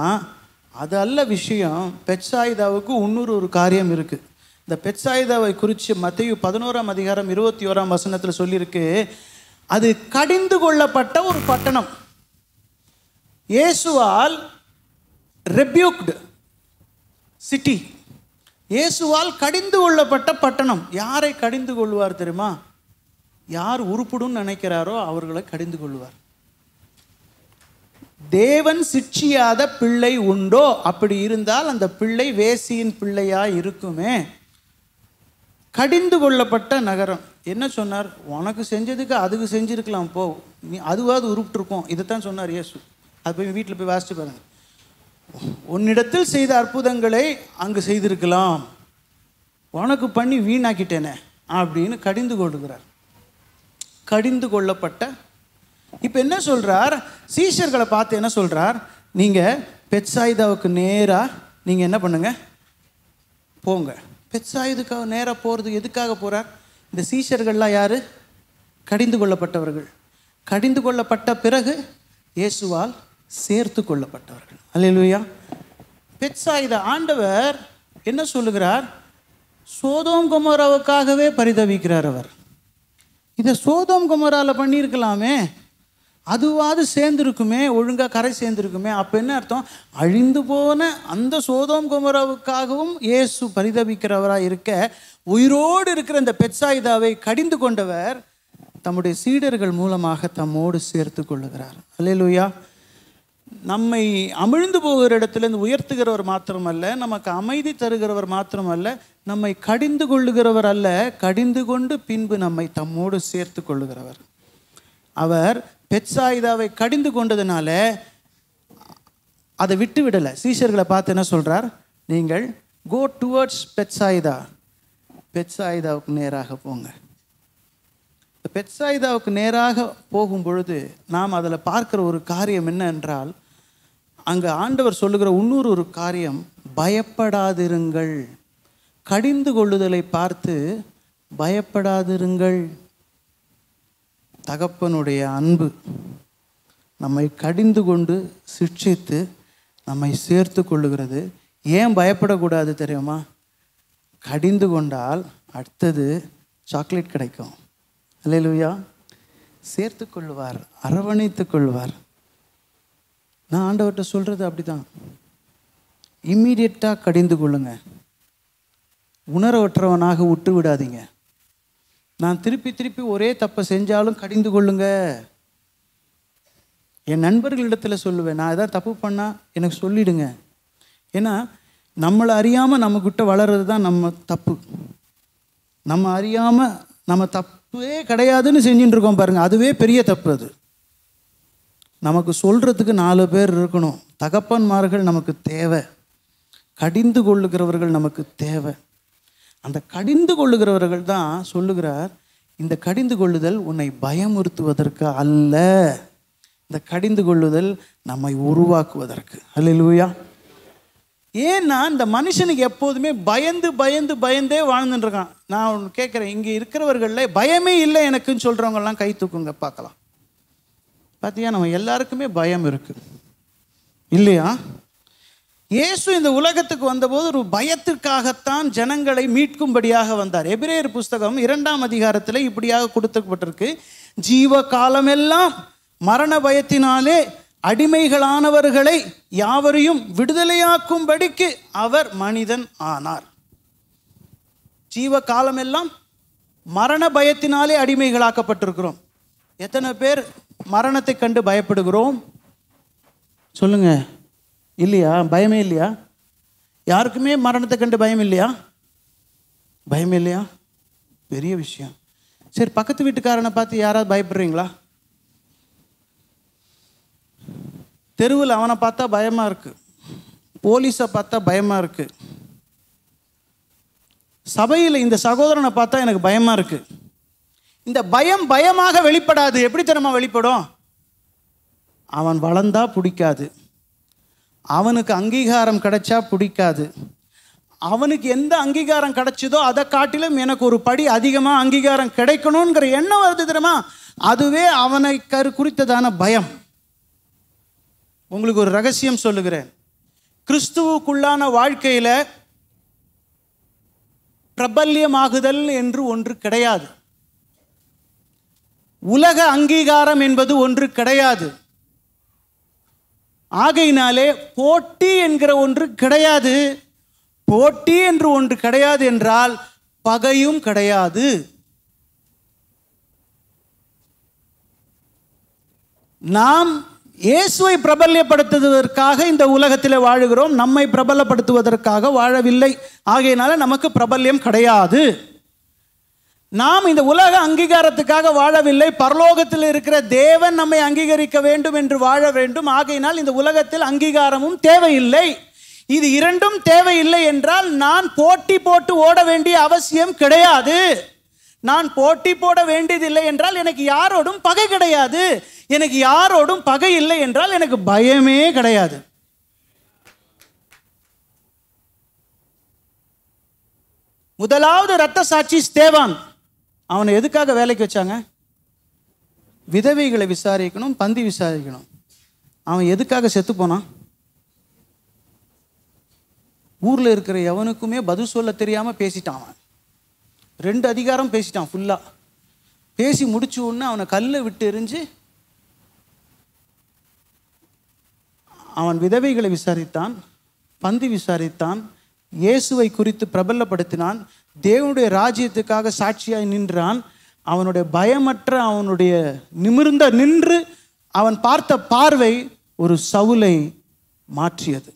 அது அல்ல விஷயம் பெட்சாயுதாவுக்கு இன்னொரு ஒரு காரியம் இருக்குது இந்த பெட்சாயுதாவை குறித்து மத்திய பதினோராம் அதிகாரம் இருபத்தி ஓராம் வசனத்தில் சொல்லியிருக்கு அது கடிந்து கொள்ளப்பட்ட ஒரு பட்டணம் இயேசுவால் ரெப்யூக்டு சிட்டி இயேசுவால் கடிந்து கொள்ளப்பட்ட பட்டணம் யாரை கடிந்து கொள்வார் தெரியுமா யார் உருப்படும் நினைக்கிறாரோ அவர்களை கடிந்து கொள்வார் தேவன் சிட்சியாத பிள்ளை உண்டோ அப்படி இருந்தால் அந்த பிள்ளை வேசியின் பிள்ளையா இருக்குமே கடிந்து கொள்ளப்பட்ட நகரம் என்ன சொன்னார் உனக்கு செஞ்சதுக்கு அதுக்கு செஞ்சுருக்கலாம் போ நீ அதுவாது உருப்பிட்டுருக்கோம் இதைத்தான் சொன்னார் இயேசு அது போய் வீட்டில் போய் வாசித்து பாருங்க உன்னிடத்தில் செய்த அற்புதங்களை அங்கு செய்திருக்கலாம் உனக்கு பண்ணி வீணாக்கிட்டேனே அப்படின்னு கடிந்து கொள்கிறார் கடிந்து கொள்ளப்பட்ட இப்போ என்ன சொல்கிறார் சீஷர்களை பார்த்து என்ன சொல்கிறார் நீங்கள் பெட்சாயுதாவுக்கு நேராக நீங்கள் என்ன பண்ணுங்க போங்க பெட்சாயுதுக்காக நேராக போகிறது எதுக்காக போகிறார் இந்த சீஷர்கள்லாம் யார் கடிந்து கொள்ளப்பட்டவர்கள் கடிந்து கொள்ளப்பட்ட பிறகு இயேசுவால் சேர்த்து கொள்ளப்பட்டவர்கள் அல்லா பெட்சாயுத ஆண்டவர் என்ன சொல்லுகிறார் சோதோம் குமரவுக்காகவே பரிதவிக்கிறார் அவர் இதை சோதம் குமராவில் பண்ணியிருக்கலாமே அதுவாது சேர்ந்துருக்குமே ஒழுங்காக கரை சேர்ந்துருக்குமே அப்போ என்ன அர்த்தம் அழிந்து போன அந்த சோதோம் குமராவுக்காகவும் இயேசு பரிதவிக்கிறவராக இருக்க உயிரோடு இருக்கிற அந்த பெட்சாயுதாவை கடிந்து கொண்டவர் தம்முடைய சீடர்கள் மூலமாக தம்மோடு சேர்த்து கொள்ளுகிறார் அல்லேலூயா நம்மை அமிழ்ந்து போகிற இடத்துலேருந்து உயர்த்துகிறவர் மாத்திரமல்ல நமக்கு அமைதி தருகிறவர் மாத்திரமல்ல நம்மை கடிந்து கொள்ளுகிறவர் அல்ல கடிந்து கொண்டு பின்பு நம்மை தம்மோடு சேர்த்து கொள்ளுகிறவர் அவர் பெட்சாயுதாவை கடிந்து கொண்டதுனால அதை விட்டு விடலை சீஷர்களை பார்த்து என்ன சொல்கிறார் நீங்கள் கோ டுவர்ட்ஸ் பெட்சாயுதா பெட்சாயுதாவுக்கு நேராக போங்க பெட்சாயிதாவுக்கு நேராக போகும் பொழுது நாம் அதில் பார்க்குற ஒரு காரியம் என்ன என்றால் அங்கே ஆண்டவர் சொல்லுகிற இன்னொரு ஒரு காரியம் பயப்படாதிருங்கள் கடிந்து கொள்ளுதலை பார்த்து பயப்படாதிருங்கள் தகப்பனுடைய அன்பு நம்மை கடிந்து கொண்டு சிக்ஷித்து நம்மை சேர்த்து கொள்ளுகிறது ஏன் பயப்படக்கூடாது தெரியுமா கடிந்து கொண்டால் அடுத்தது சாக்லேட் கிடைக்கும் அல்லையா சேர்த்து கொள்வார் அரவணைத்து கொள்வார் நான் ஆண்டவர்கிட்ட சொல்கிறது அப்படி தான் இம்மீடியட்டாக கடிந்து கொள்ளுங்க உணரவற்றவனாக விட்டு விடாதீங்க நான் திருப்பி திருப்பி ஒரே தப்பை செஞ்சாலும் கடிந்து கொள்ளுங்க என் நண்பர்களிடத்தில் சொல்லுவேன் நான் எதாவது தப்பு பண்ணால் எனக்கு சொல்லிடுங்க ஏன்னா நம்மளை அறியாமல் நம்மக்கிட்ட வளர்கிறது தான் நம்ம தப்பு நம்ம அறியாமல் நம்ம தப் தப்பே கிடையாதுன்னு செஞ்சுட்டு இருக்கோம் பாருங்கள் அதுவே பெரிய தப்பு அது நமக்கு சொல்றதுக்கு நாலு பேர் இருக்கணும் தகப்பன்மார்கள் நமக்கு தேவை கடிந்து கொள்ளுகிறவர்கள் நமக்கு தேவை அந்த கடிந்து கொள்ளுகிறவர்கள் தான் சொல்லுகிறார் இந்த கடிந்து கொள்ளுதல் உன்னை பயமுறுத்துவதற்கு அல்ல இந்த கடிந்து கொள்ளுதல் நம்மை உருவாக்குவதற்கு அல்ல ஏன்னா இந்த மனுஷனுக்கு எப்போதுமே பயந்து பயந்து பயந்தே வாழ்ந்துட்டுருக்கான் நான் ஒன்று கேட்குறேன் இங்கே இருக்கிறவர்களில் பயமே இல்லை எனக்குன்னு சொல்கிறவங்கெல்லாம் கை தூக்குங்க பார்க்கலாம் பார்த்தியா நம்ம எல்லாருக்குமே பயம் இருக்குது இல்லையா இயேசு இந்த உலகத்துக்கு வந்தபோது ஒரு பயத்திற்காகத்தான் ஜனங்களை மீட்கும்படியாக வந்தார் எபிரேயர் புஸ்தகம் இரண்டாம் அதிகாரத்தில் இப்படியாக கொடுத்துக்கப்பட்டிருக்கு ஜீவ காலமெல்லாம் மரண பயத்தினாலே அடிமைகளானவர்களை யாவரையும் விடுதலையாக்கும்படிக்கு அவர் மனிதன் ஆனார் ஜீவ காலமெல்லாம் மரண பயத்தினாலே அடிமைகளாக்கப்பட்டிருக்கிறோம் எத்தனை பேர் மரணத்தை கண்டு பயப்படுகிறோம் சொல்லுங்க இல்லையா பயமே இல்லையா யாருக்குமே மரணத்தை கண்டு பயம் இல்லையா பயம் இல்லையா பெரிய விஷயம் சரி பக்கத்து வீட்டுக்காரனை பார்த்து யாராவது பயப்படுறீங்களா தெருவில் அவனை பார்த்தா பயமாக இருக்குது போலீஸை பார்த்தா பயமாக இருக்குது சபையில் இந்த சகோதரனை பார்த்தா எனக்கு பயமாக இருக்குது இந்த பயம் பயமாக வெளிப்படாது எப்படி தெரியுமா வெளிப்படும் அவன் வளர்ந்தா பிடிக்காது அவனுக்கு அங்கீகாரம் கிடைச்சா பிடிக்காது அவனுக்கு எந்த அங்கீகாரம் கிடைச்சதோ அதை காட்டிலும் எனக்கு ஒரு படி அதிகமாக அங்கீகாரம் கிடைக்கணுங்கிற எண்ணம் வருது தெரியுமா அதுவே அவனை கரு குறித்ததான பயம் உங்களுக்கு ஒரு ரகசியம் சொல்லுகிறேன் கிறிஸ்துவுக்குள்ளான வாழ்க்கையில் பிரபல்யமாகுதல் என்று ஒன்று கிடையாது உலக அங்கீகாரம் என்பது ஒன்று கிடையாது ஆகையினாலே போட்டி என்கிற ஒன்று கிடையாது போட்டி என்று ஒன்று கிடையாது என்றால் பகையும் கிடையாது நாம் இயேசுவை பிரபல்யப்படுத்துவதற்காக இந்த உலகத்தில் வாழுகிறோம் நம்மை பிரபலப்படுத்துவதற்காக வாழவில்லை ஆகையினால நமக்கு பிரபல்யம் கிடையாது நாம் இந்த உலக அங்கீகாரத்துக்காக வாழவில்லை பரலோகத்தில் இருக்கிற தேவன் நம்மை அங்கீகரிக்க வேண்டும் என்று வாழ வேண்டும் ஆகையினால் இந்த உலகத்தில் அங்கீகாரமும் தேவையில்லை இது இரண்டும் தேவையில்லை என்றால் நான் போட்டி போட்டு ஓட வேண்டிய அவசியம் கிடையாது நான் போட்டி போட வேண்டியதில்லை என்றால் எனக்கு யாரோடும் பகை கிடையாது எனக்கு யாரோடும் பகை இல்லை என்றால் எனக்கு பயமே கிடையாது முதலாவது ரத்த சாட்சி ஸ்தேவான் அவனை எதுக்காக வேலைக்கு வச்சாங்க விதவைகளை விசாரிக்கணும் பந்தி விசாரிக்கணும் அவன் எதுக்காக செத்து போனான் ஊரில் இருக்கிற எவனுக்குமே பதில் சொல்ல தெரியாமல் பேசிட்டான் அவன் ரெண்டு அதிகாரம் பேசிட்டான் ஃபுல்லாக பேசி முடிச்சு உடனே அவனை கல்லை விட்டு எரிஞ்சு அவன் விதவைகளை விசாரித்தான் பந்து விசாரித்தான் இயேசுவை குறித்து பிரபலப்படுத்தினான் தேவனுடைய ராஜ்யத்துக்காக சாட்சியாய் நின்றான் அவனுடைய பயமற்ற அவனுடைய நிமிர்ந்த நின்று அவன் பார்த்த பார்வை ஒரு சவுலை மாற்றியது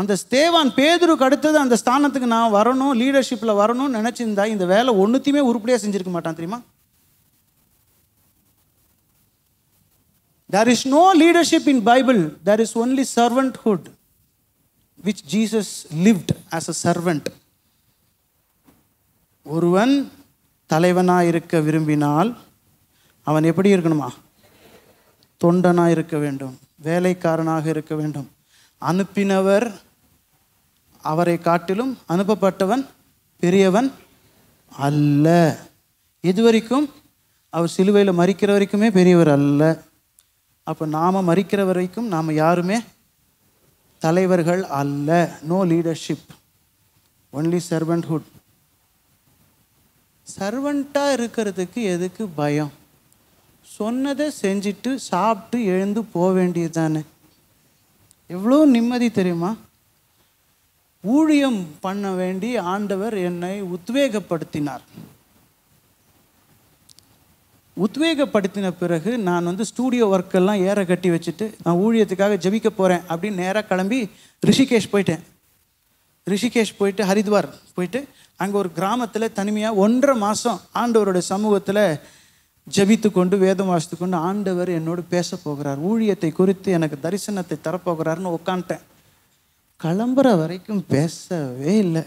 அந்த ஸ்தேவான் பேதுருக்கு அடுத்தது அந்த ஸ்தானத்துக்கு நான் வரணும் லீடர்ஷிப்பில் வரணும்னு நினச்சிருந்தா இந்த வேலை ஒன்றுத்தையுமே உருப்படியாக செஞ்சுருக்க மாட்டான் தெரியுமா there is no leadership in Bible there is only hood which Jesus lived as a servant ஒருவன் தலைவனாக இருக்க விரும்பினால் அவன் எப்படி இருக்கணுமா தொண்டனாக இருக்க வேண்டும் வேலைக்காரனாக இருக்க வேண்டும் அனுப்பினவர் அவரை காட்டிலும் அனுப்பப்பட்டவன் பெரியவன் அல்ல இது வரைக்கும் அவர் சிலுவையில் மறிக்கிற வரைக்குமே பெரியவர் அல்ல அப்போ நாம் மறிக்கிற வரைக்கும் நாம் யாருமே தலைவர்கள் அல்ல நோ லீடர்ஷிப் ஒன்லி சர்வன்ட்ஹுட் சர்வண்ட்டாக இருக்கிறதுக்கு எதுக்கு பயம் சொன்னதை செஞ்சுட்டு சாப்பிட்டு எழுந்து போக வேண்டியது தானே எவ்வளோ நிம்மதி தெரியுமா ஊழியம் பண்ண வேண்டி ஆண்டவர் என்னை உத்வேகப்படுத்தினார் உத்வேகப்படுத்தின பிறகு நான் வந்து ஸ்டூடியோ ஒர்க்கெல்லாம் ஏற கட்டி வச்சுட்டு நான் ஊழியத்துக்காக ஜபிக்க போகிறேன் அப்படின்னு நேராக கிளம்பி ரிஷிகேஷ் போயிட்டேன் ரிஷிகேஷ் போயிட்டு ஹரித்வார் போயிட்டு அங்கே ஒரு கிராமத்தில் தனிமையாக ஒன்றரை மாதம் ஆண்டவருடைய சமூகத்தில் ஜபித்து கொண்டு வேதம் வாசித்து கொண்டு ஆண்டவர் என்னோடு பேச போகிறார் ஊழியத்தை குறித்து எனக்கு தரிசனத்தை தரப்போகிறாருன்னு உட்காந்துட்டேன் கிளம்புற வரைக்கும் பேசவே இல்லை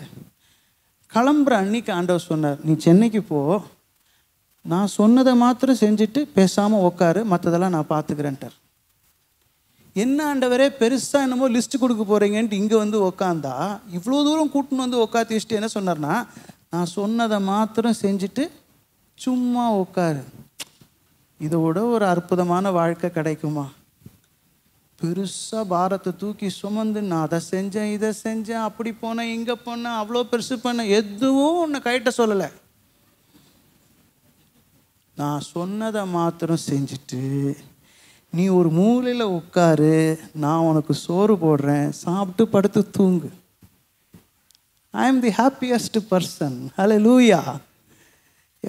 கிளம்புற அன்னைக்கு ஆண்டவர் சொன்னார் நீ சென்னைக்கு போ நான் சொன்னதை மாத்திரம் செஞ்சுட்டு பேசாமல் உட்காரு மற்றதெல்லாம் நான் பார்த்துக்கிறேன்ட்டார் என்ன ஆண்டவரே பெருசாக என்னமோ லிஸ்ட்டு கொடுக்க போகிறீங்கன்ட்டு இங்கே வந்து உக்காந்தா இவ்வளோ தூரம் கூட்டின்னு வந்து உக்காத்தி வச்சுட்டு என்ன சொன்னார்னா நான் சொன்னதை மாத்திரம் செஞ்சுட்டு சும்மா உட்காரு இதோட ஒரு அற்புதமான வாழ்க்கை கிடைக்குமா பெருசாக பாரத்தை தூக்கி சுமந்து நான் அதை செஞ்சேன் இதை செஞ்சேன் அப்படி போனேன் இங்கே போனேன் அவ்வளோ பெருசு பண்ணேன் எதுவும் உன்னை கைட்ட சொல்லலை நான் சொன்னதை மாத்திரம் செஞ்சுட்டு நீ ஒரு மூலையில் உட்காரு நான் உனக்கு சோறு போடுறேன் சாப்பிட்டு படுத்து தூங்கு I am the happiest person hallelujah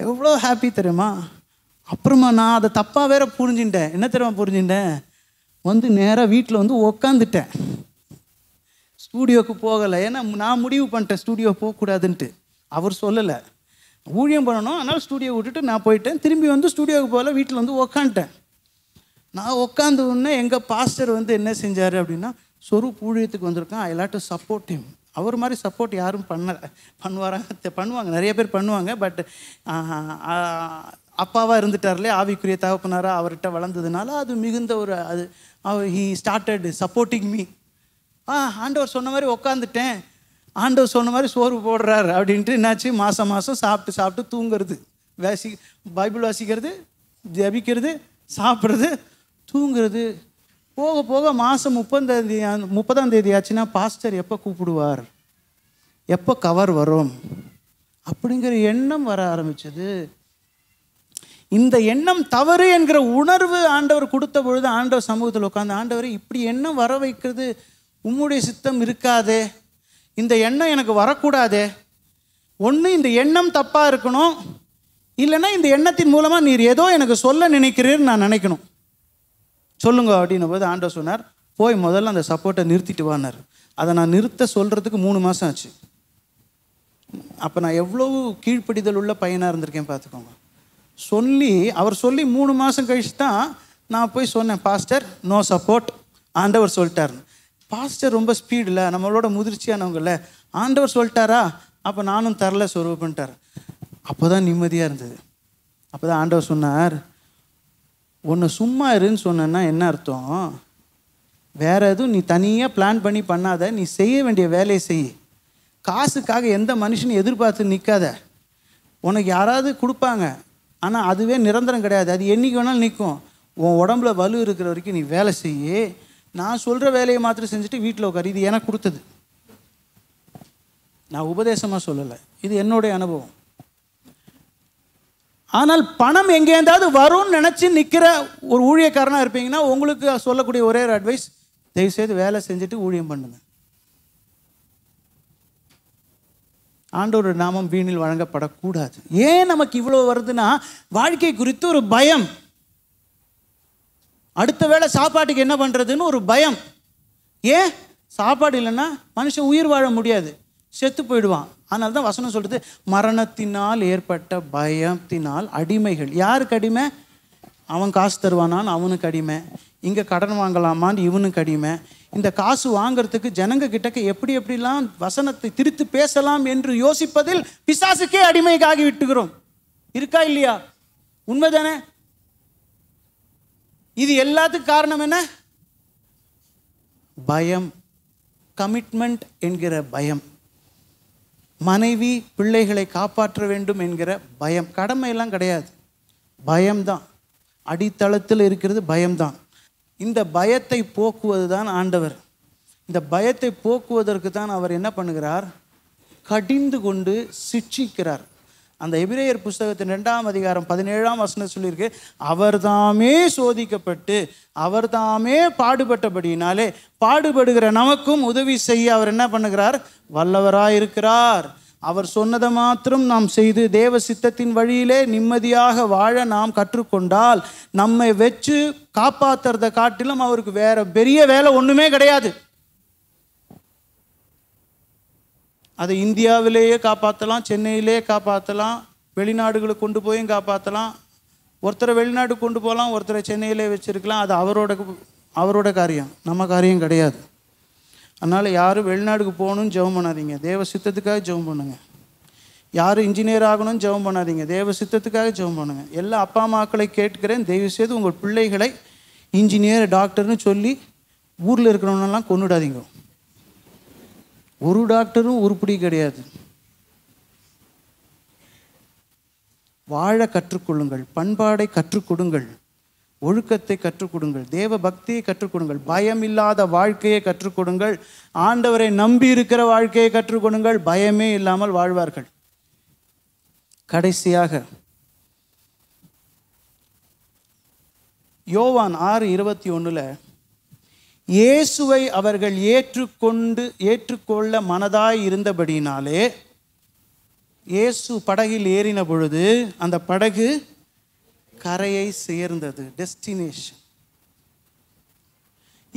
எவ்வளோ ஹாப்பி தெரியுமா அப்புறமா நான் அதை தப்பாக வேற புரிஞ்சுட்டேன் என்ன தெரியாமல் புரிஞ்சுட்டேன் வந்து நேராக வீட்டில் வந்து உக்காந்துட்டேன் ஸ்டூடியோவுக்கு போகலை ஏன்னா நான் முடிவு பண்ணிட்டேன் ஸ்டூடியோ போகக்கூடாதுன்ட்டு அவர் சொல்லலை ஊழியம் பண்ணணும் அதனால் ஸ்டூடியோ விட்டுட்டு நான் போயிட்டேன் திரும்பி வந்து ஸ்டூடியோவுக்கு போகல வீட்டில் வந்து உக்காந்துட்டேன் நான் உக்காந்து உடனே எங்கள் பாஸ்டர் வந்து என்ன செஞ்சார் அப்படின்னா சொரு ஊழியத்துக்கு வந்திருக்கான் I ought to support him அவர் மாதிரி சப்போர்ட் யாரும் பண்ண பண்ணுவாரா பண்ணுவாங்க நிறைய பேர் பண்ணுவாங்க பட் அப்பாவாக இருந்துட்டார்லே ஆவிக்குரிய தகப்பனாராக அவர்கிட்ட வளர்ந்ததுனால அது மிகுந்த ஒரு அது அவர் he started supporting me ah ஆண்டவர் சொன்ன மாதிரி உக்காந்துட்டேன் ஆண்டவர் சொன்ன மாதிரி சோறு போடுறாரு அப்படின்ட்டு என்னாச்சு மாதம் மாதம் சாப்பிட்டு சாப்பிட்டு தூங்குறது வாசி பைபிள் வாசிக்கிறது ஜபிக்கிறது சாப்பிட்றது தூங்குறது போக போக மாதம் முப்பந்தேதி முப்பதாம் தேதி ஆச்சுன்னா பாஸ்டர் எப்போ கூப்பிடுவார் எப்போ கவர் வரும் அப்படிங்கிற எண்ணம் வர ஆரம்பித்தது இந்த எண்ணம் தவறு என்கிற உணர்வு ஆண்டவர் கொடுத்த பொழுது ஆண்டவர் சமூகத்தில் உட்காந்து ஆண்டவர் இப்படி எண்ணம் வர வைக்கிறது உம்முடைய சித்தம் இருக்காதே இந்த எண்ணம் எனக்கு வரக்கூடாதே ஒன்று இந்த எண்ணம் தப்பாக இருக்கணும் இல்லைன்னா இந்த எண்ணத்தின் மூலமாக நீர் ஏதோ எனக்கு சொல்ல நினைக்கிறீர்னு நான் நினைக்கணும் சொல்லுங்க அப்படின்னும் போது ஆண்டவர் சொன்னார் போய் முதல்ல அந்த சப்போர்ட்டை நிறுத்திட்டு வானார் அதை நான் நிறுத்த சொல்கிறதுக்கு மூணு மாதம் ஆச்சு அப்போ நான் எவ்வளோ கீழ்ப்படிதல் உள்ள பையனாக இருந்திருக்கேன் பார்த்துக்கோங்க சொல்லி அவர் சொல்லி மூணு மாதம் கழிச்சு தான் நான் போய் சொன்னேன் பாஸ்டர் நோ சப்போர்ட் ஆண்டவர் சொல்லிட்டார் பாஸ்டர் ரொம்ப ஸ்பீடில் நம்மளோட முதிர்ச்சியானவங்கள ஆண்டவர் சொல்லிட்டாரா அப்போ நானும் தரல பண்ணிட்டார் அப்போ தான் நிம்மதியாக இருந்தது அப்போ தான் ஆண்டவர் சொன்னார் ஒன்று சும்மா இருன்னு சொன்னேன்னா என்ன அர்த்தம் வேறு எதுவும் நீ தனியாக பிளான் பண்ணி பண்ணாத நீ செய்ய வேண்டிய வேலையை செய் காசுக்காக எந்த மனுஷனும் எதிர்பார்த்து நிற்காத உனக்கு யாராவது கொடுப்பாங்க ஆனால் அதுவே நிரந்தரம் கிடையாது அது என்றைக்கு வேணாலும் நிற்கும் உன் உடம்புல வலு இருக்கிற வரைக்கும் நீ வேலை செய்யி நான் சொல்கிற வேலையை மாத்திரம் செஞ்சுட்டு வீட்டில் உட்காரு இது எனக்கு கொடுத்தது நான் உபதேசமாக சொல்லலை இது என்னுடைய அனுபவம் ஆனால் பணம் எங்கேருந்தாவது வரும்னு நினச்சி நிற்கிற ஒரு ஊழியக்காரனாக இருப்பீங்கன்னா உங்களுக்கு சொல்லக்கூடிய ஒரே ஒரு அட்வைஸ் தயவுசெய்து வேலை செஞ்சுட்டு ஊழியம் பண்ணுங்கள் ஆண்டோர் நாமம் வீணில் வழங்கப்படக்கூடாது ஏன் நமக்கு இவ்வளோ வருதுன்னா வாழ்க்கை குறித்து ஒரு பயம் அடுத்த வேளை சாப்பாட்டுக்கு என்ன பண்ணுறதுன்னு ஒரு பயம் ஏன் சாப்பாடு இல்லைன்னா மனுஷன் உயிர் வாழ முடியாது செத்து போயிடுவான் அதனால தான் வசனம் சொல்கிறது மரணத்தினால் ஏற்பட்ட பயத்தினால் அடிமைகள் யாருக்கு அடிமை அவன் காசு தருவானான் அவனுக்கு அடிமை இங்கே கடன் வாங்கலாமான்னு இவனுக்கு அடிமை இந்த காசு வாங்கிறதுக்கு ஜனங்க கிட்டக்க எப்படி எப்படிலாம் வசனத்தை திருத்து பேசலாம் என்று யோசிப்பதில் பிசாசுக்கே அடிமைக்காகி விட்டுகிறோம் இருக்கா இல்லையா உண்மைதானே இது எல்லாத்துக்கும் காரணம் என்ன பயம் கமிட்மெண்ட் என்கிற பயம் மனைவி பிள்ளைகளை காப்பாற்ற வேண்டும் என்கிற பயம் கடமையெல்லாம் கிடையாது பயம்தான் அடித்தளத்தில் இருக்கிறது பயம்தான் இந்த பயத்தை போக்குவது தான் ஆண்டவர் இந்த பயத்தை போக்குவதற்கு தான் அவர் என்ன பண்ணுகிறார் கடிந்து கொண்டு சிக்ஷிக்கிறார் அந்த எபிரேயர் புஸ்தகத்தின் ரெண்டாம் அதிகாரம் பதினேழாம் வசனம் சொல்லியிருக்கு அவர்தாமே சோதிக்கப்பட்டு அவர்தாமே பாடுபட்டபடியினாலே பாடுபடுகிற நமக்கும் உதவி செய்ய அவர் என்ன பண்ணுகிறார் வல்லவராயிருக்கிறார் இருக்கிறார் அவர் சொன்னதை மாத்திரம் நாம் செய்து தேவ சித்தத்தின் வழியிலே நிம்மதியாக வாழ நாம் கற்றுக்கொண்டால் நம்மை வச்சு காப்பாற்றுறதை காட்டிலும் அவருக்கு வேற பெரிய வேலை ஒன்றுமே கிடையாது அதை இந்தியாவிலேயே காப்பாற்றலாம் சென்னையிலே காப்பாற்றலாம் வெளிநாடுகளுக்கு கொண்டு போயும் காப்பாற்றலாம் ஒருத்தரை வெளிநாட்டுக்கு கொண்டு போகலாம் ஒருத்தரை சென்னையிலே வச்சுருக்கலாம் அது அவரோட அவரோட காரியம் நம்ம காரியம் கிடையாது அதனால் யாரும் வெளிநாடுக்கு போகணும்னு ஜெபம் பண்ணாதீங்க தேவ சித்தத்துக்காக ஜெபம் பண்ணுங்கள் யாரும் இன்ஜினியர் ஆகணும்னு ஜெபம் பண்ணாதீங்க தேவ சித்தத்துக்காக ஜெபம் பண்ணுங்கள் எல்லா அப்பா அம்மாக்களை கேட்கிறேன் தயவு செய்து உங்கள் பிள்ளைகளை இன்ஜினியர் டாக்டர்னு சொல்லி ஊரில் இருக்கிறவனெல்லாம் கொண்டுடாதீங்க ஒரு டாக்டரும் உருப்படி கிடையாது வாழ கற்றுக்கொள்ளுங்கள் பண்பாடை கற்றுக்கொடுங்கள் ஒழுக்கத்தை கற்றுக் கொடுங்கள் தேவ பக்தியை கற்றுக் கொடுங்கள் பயம் இல்லாத வாழ்க்கையை கற்றுக் கொடுங்கள் ஆண்டவரை நம்பி இருக்கிற வாழ்க்கையை கற்றுக் கொடுங்கள் பயமே இல்லாமல் வாழ்வார்கள் கடைசியாக யோவான் ஆறு இருபத்தி ஒன்றில் இயேசுவை அவர்கள் ஏற்றுக்கொண்டு ஏற்றுக்கொள்ள மனதாய் இருந்தபடினாலே இயேசு படகில் ஏறின பொழுது அந்த படகு கரையை சேர்ந்தது டெஸ்டினேஷன்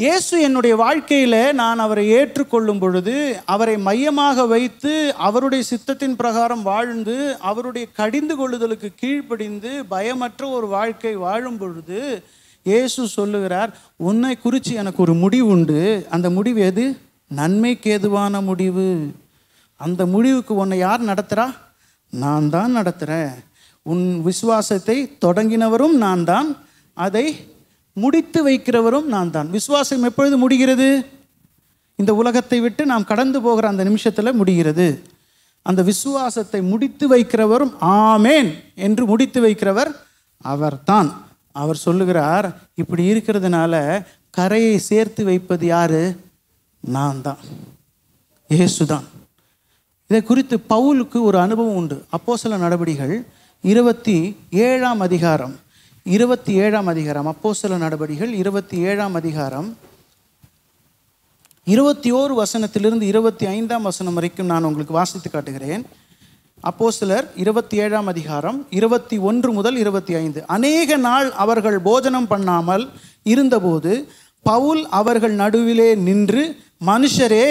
இயேசு என்னுடைய வாழ்க்கையில் நான் அவரை ஏற்றுக்கொள்ளும் பொழுது அவரை மையமாக வைத்து அவருடைய சித்தத்தின் பிரகாரம் வாழ்ந்து அவருடைய கடிந்து கொள்ளுதலுக்கு கீழ்ப்படிந்து பயமற்ற ஒரு வாழ்க்கை வாழும் பொழுது இயேசு சொல்லுகிறார் உன்னை குறித்து எனக்கு ஒரு முடிவு உண்டு அந்த முடிவு எது நன்மைக்கு ஏதுவான முடிவு அந்த முடிவுக்கு உன்னை யார் நடத்துகிறா நான் தான் நடத்துகிறேன் உன் விசுவாசத்தை தொடங்கினவரும் நான் தான் அதை முடித்து வைக்கிறவரும் நான் தான் விசுவாசம் எப்பொழுது முடிகிறது இந்த உலகத்தை விட்டு நாம் கடந்து போகிற அந்த நிமிஷத்தில் முடிகிறது அந்த விசுவாசத்தை முடித்து வைக்கிறவரும் ஆமேன் என்று முடித்து வைக்கிறவர் அவர்தான் அவர் சொல்லுகிறார் இப்படி இருக்கிறதுனால கரையை சேர்த்து வைப்பது யார் நான் தான் இயேசு தான் இதை குறித்து பவுலுக்கு ஒரு அனுபவம் உண்டு அப்போ சில நடவடிகள் இருபத்தி ஏழாம் அதிகாரம் இருபத்தி ஏழாம் அதிகாரம் அப்போ சில நடவடிகள் இருபத்தி ஏழாம் அதிகாரம் இருபத்தி ஓரு வசனத்திலிருந்து இருபத்தி ஐந்தாம் வசனம் வரைக்கும் நான் உங்களுக்கு வாசித்து காட்டுகிறேன் அப்போ சிலர் இருபத்தி ஏழாம் அதிகாரம் இருபத்தி ஒன்று முதல் இருபத்தி ஐந்து அநேக நாள் அவர்கள் போஜனம் பண்ணாமல் இருந்தபோது பவுல் அவர்கள் நடுவிலே நின்று மனுஷரே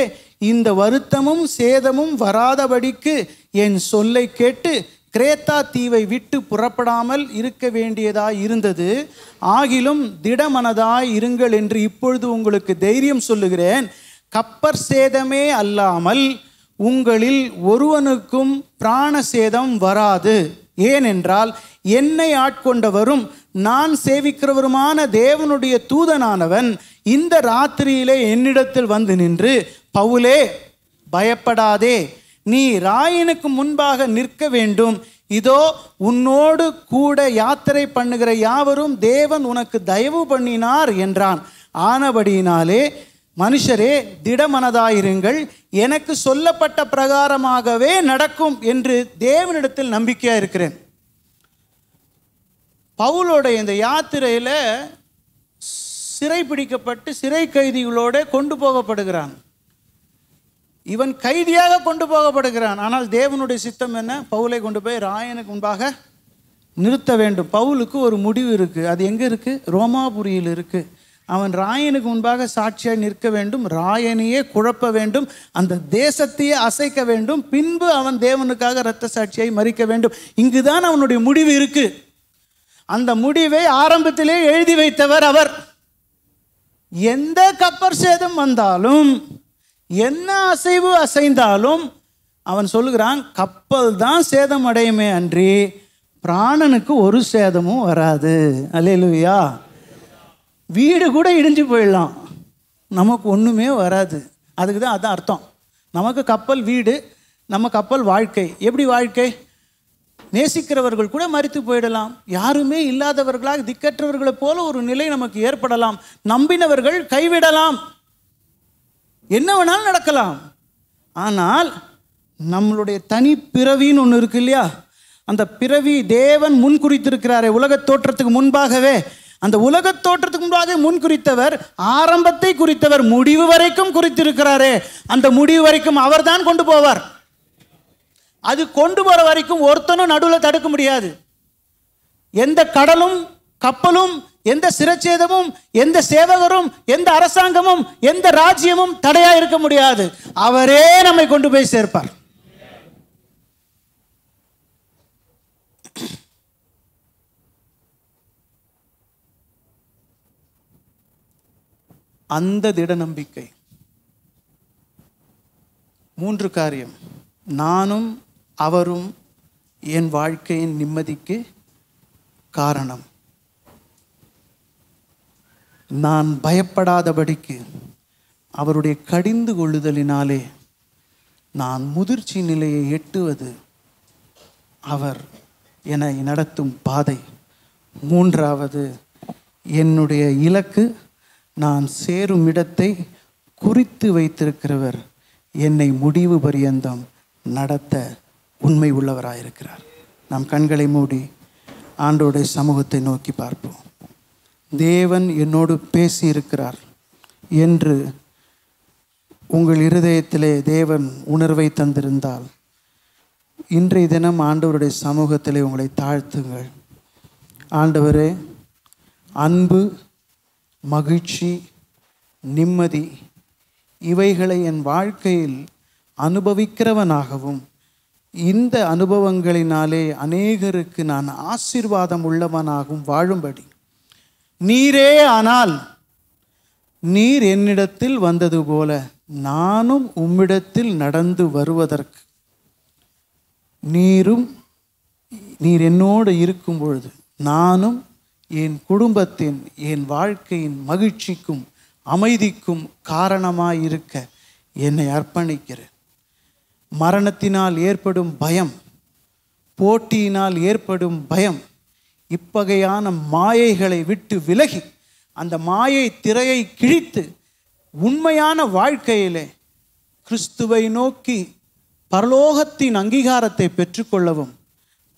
இந்த வருத்தமும் சேதமும் வராதபடிக்கு என் சொல்லை கேட்டு கிரேத்தா தீவை விட்டு புறப்படாமல் இருக்க வேண்டியதாய் இருந்தது ஆகிலும் திடமனதாய் இருங்கள் என்று இப்பொழுது உங்களுக்கு தைரியம் சொல்லுகிறேன் கப்பர் சேதமே அல்லாமல் உங்களில் ஒருவனுக்கும் பிராண சேதம் வராது ஏனென்றால் என்னை ஆட்கொண்டவரும் நான் சேவிக்கிறவருமான தேவனுடைய தூதனானவன் இந்த ராத்திரியிலே என்னிடத்தில் வந்து நின்று பவுலே பயப்படாதே நீ ராயனுக்கு முன்பாக நிற்க வேண்டும் இதோ உன்னோடு கூட யாத்திரை பண்ணுகிற யாவரும் தேவன் உனக்கு தயவு பண்ணினார் என்றான் ஆனபடியினாலே மனுஷரே திடமனதாயிருங்கள் எனக்கு சொல்லப்பட்ட பிரகாரமாகவே நடக்கும் என்று தேவனிடத்தில் நம்பிக்கையாக இருக்கிறேன் பவுலோட இந்த யாத்திரையில் சிறை பிடிக்கப்பட்டு சிறை கைதிகளோட கொண்டு போகப்படுகிறான் இவன் கைதியாக கொண்டு போகப்படுகிறான் ஆனால் தேவனுடைய சித்தம் என்ன பவுலை கொண்டு போய் ராயனுக்கு முன்பாக நிறுத்த வேண்டும் பவுலுக்கு ஒரு முடிவு இருக்குது அது எங்கே இருக்குது ரோமாபுரியில் இருக்குது அவன் ராயனுக்கு முன்பாக சாட்சியாக நிற்க வேண்டும் ராயனையே குழப்ப வேண்டும் அந்த தேசத்தையே அசைக்க வேண்டும் பின்பு அவன் தேவனுக்காக இரத்த சாட்சியை மறிக்க வேண்டும் இங்குதான் அவனுடைய முடிவு இருக்குது அந்த முடிவை ஆரம்பத்திலே எழுதி வைத்தவர் அவர் எந்த கப்பர் சேதம் வந்தாலும் என்ன அசைவு அசைந்தாலும் அவன் சொல்லுகிறான் கப்பல் தான் சேதம் அடையுமே அன்றி பிராணனுக்கு ஒரு சேதமும் வராது அலையலுவியா வீடு கூட இடிஞ்சு போயிடலாம் நமக்கு ஒன்றுமே வராது அதுக்கு தான் அதுதான் அர்த்தம் நமக்கு கப்பல் வீடு நம்ம கப்பல் வாழ்க்கை எப்படி வாழ்க்கை நேசிக்கிறவர்கள் கூட மறித்து போயிடலாம் யாருமே இல்லாதவர்களாக திக்கற்றவர்களைப் போல ஒரு நிலை நமக்கு ஏற்படலாம் நம்பினவர்கள் கைவிடலாம் என்ன வேணாலும் நடக்கலாம் ஆனால் நம்மளுடைய தனி பிறவின்னு ஒன்று இருக்கு இல்லையா அந்த பிறவி தேவன் முன் குறித்திருக்கிறாரே உலக தோற்றத்துக்கு முன்பாகவே அந்த உலக தோற்றத்துக்கு முன்பாக முன் குறித்தவர் ஆரம்பத்தை குறித்தவர் முடிவு வரைக்கும் குறித்திருக்கிறாரே அந்த முடிவு வரைக்கும் அவர் தான் கொண்டு போவார் அது கொண்டு போகிற வரைக்கும் ஒருத்தனும் நடுவில் தடுக்க முடியாது எந்த கடலும் கப்பலும் எந்த சிரச்சேதமும் எந்த சேவகரும் எந்த அரசாங்கமும் எந்த ராஜ்யமும் தடையா இருக்க முடியாது அவரே நம்மை கொண்டு போய் சேர்ப்பார் அந்த திட நம்பிக்கை மூன்று காரியம் நானும் அவரும் என் வாழ்க்கையின் நிம்மதிக்கு காரணம் நான் பயப்படாதபடிக்கு அவருடைய கடிந்து கொள்ளுதலினாலே நான் முதிர்ச்சி நிலையை எட்டுவது அவர் என நடத்தும் பாதை மூன்றாவது என்னுடைய இலக்கு நான் சேரும் இடத்தை குறித்து வைத்திருக்கிறவர் என்னை முடிவு பரியந்தம் நடத்த உண்மை உள்ளவராயிருக்கிறார் நம் கண்களை மூடி ஆண்டோடைய சமூகத்தை நோக்கி பார்ப்போம் தேவன் என்னோடு பேசியிருக்கிறார் என்று உங்கள் இருதயத்திலே தேவன் உணர்வை தந்திருந்தால் இன்றைய தினம் ஆண்டவருடைய சமூகத்திலே உங்களை தாழ்த்துங்கள் ஆண்டவரே அன்பு மகிழ்ச்சி நிம்மதி இவைகளை என் வாழ்க்கையில் அனுபவிக்கிறவனாகவும் இந்த அனுபவங்களினாலே அநேகருக்கு நான் ஆசீர்வாதம் உள்ளவனாகவும் வாழும்படி நீரே ஆனால் நீர் என்னிடத்தில் வந்தது போல நானும் உம்மிடத்தில் நடந்து வருவதற்கு நீரும் நீர் என்னோடு இருக்கும் பொழுது நானும் என் குடும்பத்தின் என் வாழ்க்கையின் மகிழ்ச்சிக்கும் அமைதிக்கும் காரணமாக இருக்க என்னை அர்ப்பணிக்கிறேன் மரணத்தினால் ஏற்படும் பயம் போட்டியினால் ஏற்படும் பயம் இப்பகையான மாயைகளை விட்டு விலகி அந்த மாயை திரையை கிழித்து உண்மையான வாழ்க்கையிலே கிறிஸ்துவை நோக்கி பரலோகத்தின் அங்கீகாரத்தை பெற்றுக்கொள்ளவும்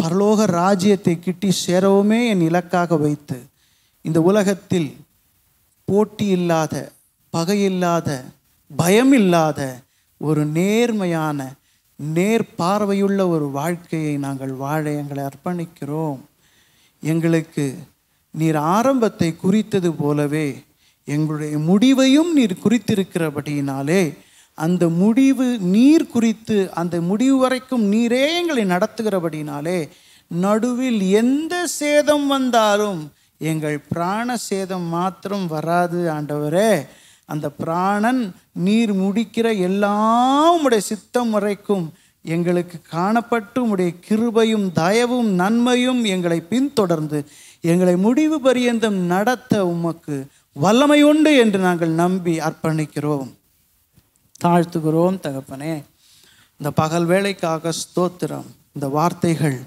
பரலோக ராஜ்யத்தை கிட்டி சேரவுமே என் இலக்காக வைத்து இந்த உலகத்தில் போட்டி இல்லாத பகையில்லாத பயமில்லாத ஒரு நேர்மையான நேர் பார்வையுள்ள ஒரு வாழ்க்கையை நாங்கள் வாழ எங்களை அர்ப்பணிக்கிறோம் எங்களுக்கு நீர் ஆரம்பத்தை குறித்தது போலவே எங்களுடைய முடிவையும் நீர் குறித்திருக்கிறபடியினாலே அந்த முடிவு நீர் குறித்து அந்த முடிவு வரைக்கும் நீரே எங்களை நடத்துகிறபடினாலே நடுவில் எந்த சேதம் வந்தாலும் எங்கள் பிராண சேதம் மாத்திரம் வராது ஆண்டவரே அந்த பிராணன் நீர் முடிக்கிற எல்லா உடைய சித்தம் வரைக்கும் எங்களுக்கு காணப்பட்டு உடைய கிருபையும் தயவும் நன்மையும் எங்களை பின்தொடர்ந்து எங்களை முடிவு பரியந்தம் நடத்த உமக்கு வல்லமை உண்டு என்று நாங்கள் நம்பி அர்ப்பணிக்கிறோம் தாழ்த்துகிறோம் தகப்பனே இந்த பகல் வேலைக்காக ஸ்தோத்திரம் இந்த வார்த்தைகள்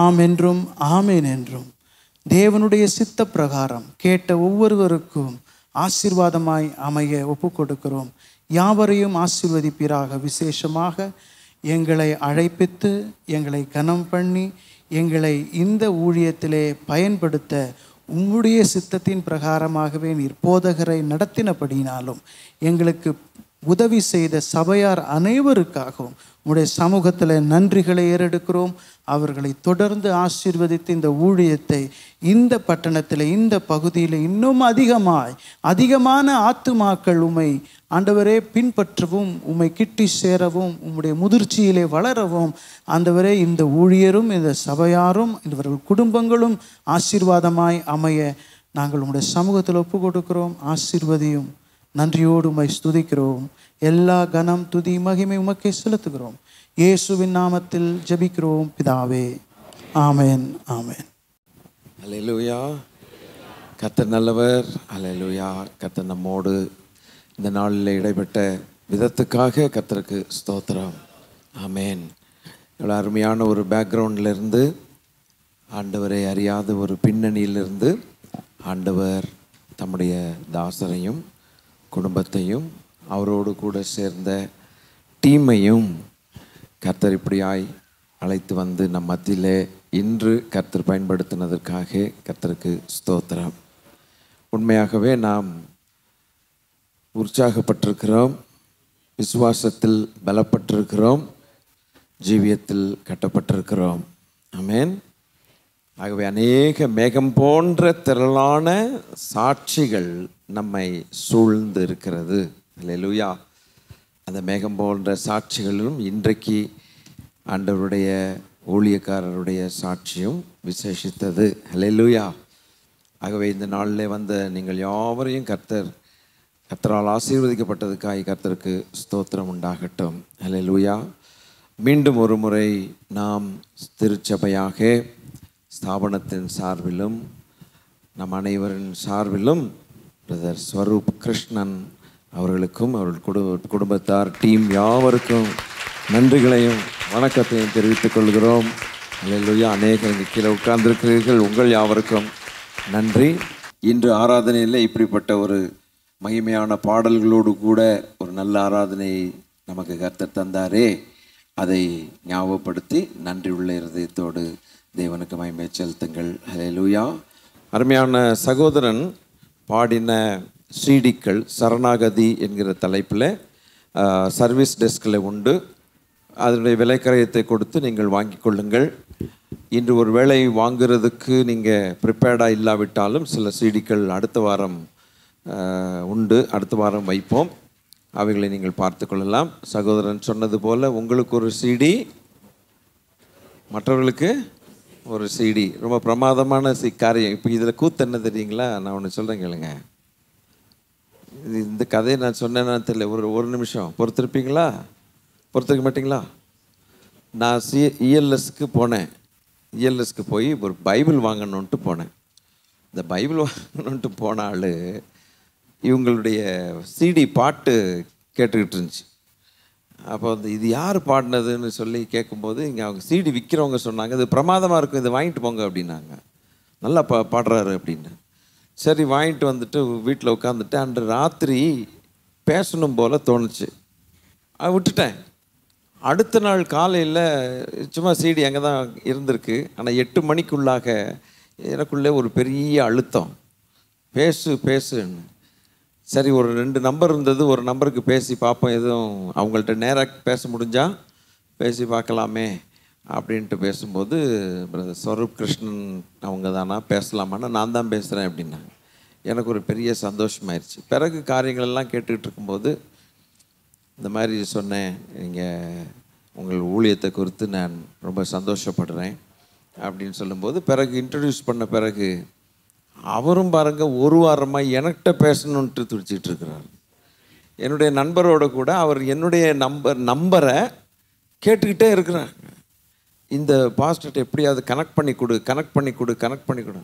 ஆம் என்றும் ஆமேன் என்றும் தேவனுடைய சித்த பிரகாரம் கேட்ட ஒவ்வொருவருக்கும் ஆசீர்வாதமாய் அமைய ஒப்பு கொடுக்கிறோம் யாவரையும் ஆசீர்வதிப்பீராக விசேஷமாக எங்களை அழைப்பித்து எங்களை கனம் பண்ணி எங்களை இந்த ஊழியத்திலே பயன்படுத்த உம்முடைய சித்தத்தின் பிரகாரமாகவே நீர் போதகரை நடத்தினபடினாலும் எங்களுக்கு உதவி செய்த சபையார் அனைவருக்காகவும் உடைய சமூகத்தில் நன்றிகளை ஏறெடுக்கிறோம் அவர்களை தொடர்ந்து ஆசீர்வதித்து இந்த ஊழியத்தை இந்த பட்டணத்தில் இந்த பகுதியில் இன்னும் அதிகமாய் அதிகமான ஆத்துமாக்கள் உமை ஆண்டவரே பின்பற்றவும் உமை கிட்டி சேரவும் உம்முடைய முதிர்ச்சியிலே வளரவும் ஆண்டவரே இந்த ஊழியரும் இந்த சபையாரும் இவர்கள் குடும்பங்களும் ஆசீர்வாதமாய் அமைய நாங்கள் உங்களுடைய சமூகத்தில் ஒப்பு கொடுக்கிறோம் ஆசீர்வதியும் நன்றியோடு உமை ஸ்துதிக்கிறோம் எல்லா கனம் துதி மகிமை உமக்கே செலுத்துகிறோம் இயேசுவின் நாமத்தில் ஜபிக்கிறோம் பிதாவே ஆமேன் ஆமேன் அலையலூயா கத்த நல்லவர் அலையலூயா கத்த நம்மோடு இந்த நாளில் இடைப்பட்ட விதத்துக்காக கத்தருக்கு ஸ்தோத்திரம் ஆமேன் இவ்வளோ அருமையான ஒரு பேக்ரவுண்டிலிருந்து ஆண்டவரை அறியாத ஒரு பின்னணியிலிருந்து ஆண்டவர் தம்முடைய தாசரையும் குடும்பத்தையும் அவரோடு கூட சேர்ந்த டீமையும் கர்த்தர் இப்படியாய் அழைத்து வந்து நம் மத்தியிலே இன்று கர்த்தர் பயன்படுத்தினதற்காக கர்த்தருக்கு ஸ்தோத்திரம் உண்மையாகவே நாம் உற்சாகப்பட்டிருக்கிறோம் விசுவாசத்தில் பலப்பட்டிருக்கிறோம் ஜீவியத்தில் கட்டப்பட்டிருக்கிறோம் ஆமேன் ஆகவே அநேக மேகம் போன்ற திரளான சாட்சிகள் நம்மை சூழ்ந்து இருக்கிறது லெலுயா அந்த மேகம் போன்ற சாட்சிகளும் இன்றைக்கு அண்டவருடைய ஊழியக்காரருடைய சாட்சியும் விசேஷித்தது லெலுயா ஆகவே இந்த நாளில் வந்த நீங்கள் யாவரையும் கர்த்தர் கர்த்தரால் ஆசீர்வதிக்கப்பட்டதுக்காக கர்த்தருக்கு ஸ்தோத்திரம் உண்டாகட்டும் லூயா மீண்டும் ஒரு முறை நாம் திருச்சபையாக ஸ்தாபனத்தின் சார்பிலும் நம் அனைவரின் சார்பிலும் பிரதர் ஸ்வரூப் கிருஷ்ணன் அவர்களுக்கும் அவர்கள் குடும்ப குடும்பத்தார் டீம் யாவருக்கும் நன்றிகளையும் வணக்கத்தையும் தெரிவித்துக் கொள்கிறோம் அல்லையா அநேகர் கீழே உட்கார்ந்திருக்கிறீர்கள் உங்கள் யாவருக்கும் நன்றி இன்று ஆராதனையில் இப்படிப்பட்ட ஒரு மகிமையான பாடல்களோடு கூட ஒரு நல்ல ஆராதனையை நமக்கு கர்த்தர் தந்தாரே அதை ஞாபகப்படுத்தி நன்றி உள்ள இருதயத்தோடு தேவனுக்கு மகிமை செலுத்துங்கள் ஹலே லூயா அருமையான சகோதரன் பாடின சீடிக்கள் சரணாகதி என்கிற தலைப்பில் சர்வீஸ் டெஸ்கில் உண்டு அதனுடைய விலைக்கரையத்தை கொடுத்து நீங்கள் வாங்கி கொள்ளுங்கள் இன்று ஒரு வேலை வாங்குறதுக்கு நீங்கள் ப்ரிப்பேர்டாக இல்லாவிட்டாலும் சில சீடிக்கள் அடுத்த வாரம் உண்டு அடுத்த வாரம் வைப்போம் அவைகளை நீங்கள் பார்த்து கொள்ளலாம் சகோதரன் சொன்னது போல் உங்களுக்கு ஒரு சீடி மற்றவர்களுக்கு ஒரு சிடி ரொம்ப பிரமாதமான சி காரியம் இப்போ இதில் கூத்து என்ன தெரியுங்களா நான் ஒன்று சொல்கிறேன் கேளுங்க இது இந்த கதையை நான் சொன்னேன்னா தெரியல ஒரு ஒரு நிமிஷம் பொறுத்திருப்பீங்களா பொறுத்திருக்க மாட்டிங்களா நான் சி இஎல்எஸ்க்கு e போனேன் இஎல்எஸ்க்கு e போய் ஒரு பைபிள் வாங்கணுன்ட்டு போனேன் இந்த பைபிள் வாங்கணுன்ட்டு போன இவங்களுடைய சிடி பாட்டு கேட்டுக்கிட்டு இருந்துச்சு அப்போ வந்து இது யார் பாடினதுன்னு சொல்லி கேட்கும்போது இங்கே அவங்க சீடி விற்கிறவங்க சொன்னாங்க இது பிரமாதமாக இருக்கும் இதை வாங்கிட்டு போங்க அப்படின்னாங்க நல்லா பா பாடுறாரு அப்படின்னு சரி வாங்கிட்டு வந்துட்டு வீட்டில் உட்காந்துட்டு அன்று ராத்திரி பேசணும் போல் தோணுச்சு அதை விட்டுட்டேன் அடுத்த நாள் காலையில் சும்மா சீடி அங்கே தான் இருந்திருக்கு ஆனால் எட்டு மணிக்குள்ளாக எனக்குள்ளே ஒரு பெரிய அழுத்தம் பேசு பேசுன்னு சரி ஒரு ரெண்டு நம்பர் இருந்தது ஒரு நம்பருக்கு பேசி பார்ப்போம் எதுவும் அவங்கள்ட்ட நேராக பேச முடிஞ்சால் பேசி பார்க்கலாமே அப்படின்ட்டு பேசும்போது பிரதர் ஸ்வரூப் கிருஷ்ணன் அவங்க தானா பேசலாமான்னா நான் தான் பேசுகிறேன் அப்படின்னாங்க எனக்கு ஒரு பெரிய சந்தோஷமாயிருச்சு பிறகு காரியங்கள் எல்லாம் கேட்டுக்கிட்டு இருக்கும்போது இந்த மாதிரி சொன்னேன் நீங்கள் உங்கள் ஊழியத்தை குறித்து நான் ரொம்ப சந்தோஷப்படுறேன் அப்படின்னு சொல்லும்போது பிறகு இன்ட்ரடியூஸ் பண்ண பிறகு அவரும் பாருங்கள் ஒரு வாரமாக எனக்கிட்ட பேசணுன்ட்டு துடிச்சிட்டு இருக்கிறார் என்னுடைய நண்பரோட கூட அவர் என்னுடைய நம்பர் நம்பரை கேட்டுக்கிட்டே இருக்கிறாங்க இந்த பாஸ்டர்கிட்ட எப்படியாவது கனெக்ட் பண்ணி கொடு கனெக்ட் பண்ணி கொடு கனெக்ட் பண்ணி கொடு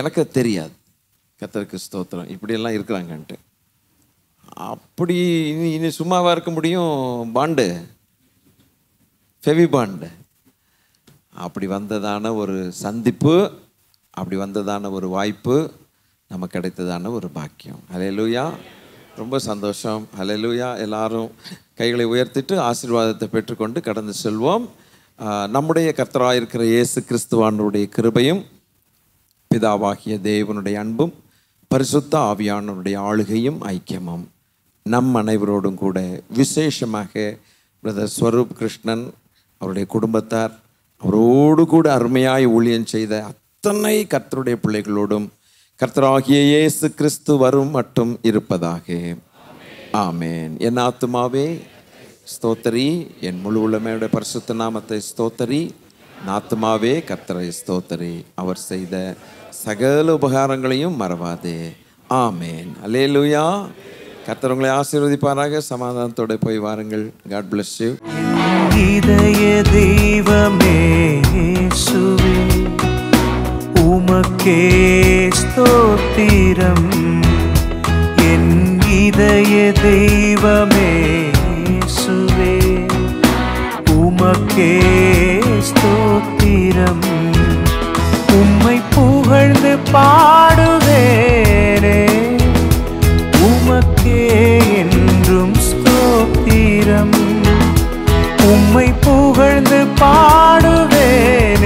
எனக்கு தெரியாது கத்தருக்கு ஸ்தோத்திரம் இப்படியெல்லாம் இருக்கிறாங்கன்ட்டு அப்படி இனி இனி சும்மாவாக இருக்க முடியும் பாண்டு ஃபெவி பாண்டு அப்படி வந்ததான ஒரு சந்திப்பு அப்படி வந்ததான ஒரு வாய்ப்பு நமக்கு கிடைத்ததான ஒரு பாக்கியம் அலையலூயா ரொம்ப சந்தோஷம் அலையலூயா எல்லாரும் கைகளை உயர்த்திட்டு ஆசீர்வாதத்தை பெற்றுக்கொண்டு கடந்து செல்வோம் நம்முடைய கர்த்தராயிருக்கிற இயேசு கிறிஸ்துவானுடைய கிருபையும் பிதாவாகிய தேவனுடைய அன்பும் பரிசுத்த ஆவியானவருடைய ஆளுகையும் ஐக்கியமும் நம் அனைவரோடும் கூட விசேஷமாக பிரதர் ஸ்வரூப் கிருஷ்ணன் அவருடைய குடும்பத்தார் அவரோடு கூட அருமையாய் ஊழியம் செய்த அத்தனை கர்த்தருடைய பிள்ளைகளோடும் கர்த்தராகிய இயேசு கிறிஸ்து வரும் மட்டும் இருப்பதாக ஆமேன் என் ஆத்துமாவே ஸ்தோத்தரி என் முழு உள்ளமையுடைய பரிசுத்த நாமத்தை ஸ்தோத்தரி நாத்துமாவே கர்த்தரை ஸ்தோத்தரி அவர் செய்த சகல உபகாரங்களையும் மறவாதே ஆமேன் அலே லூயா கர்த்தர் உங்களை ஆசீர்வதிப்பாராக சமாதானத்தோடு போய் வாருங்கள் காட் பிளஸ் யூ இதய உமக்கே ஸ்தோத்திரம் என் இதய தெய்வமே சுவே உமக்கே ஸ்தோத்திரம் உம்மை புகழ்ந்து பாடுவேனே உமக்கே என்றும் ஸ்தோத்திரம் உம்மை புகழ்ந்து பாடுவேன்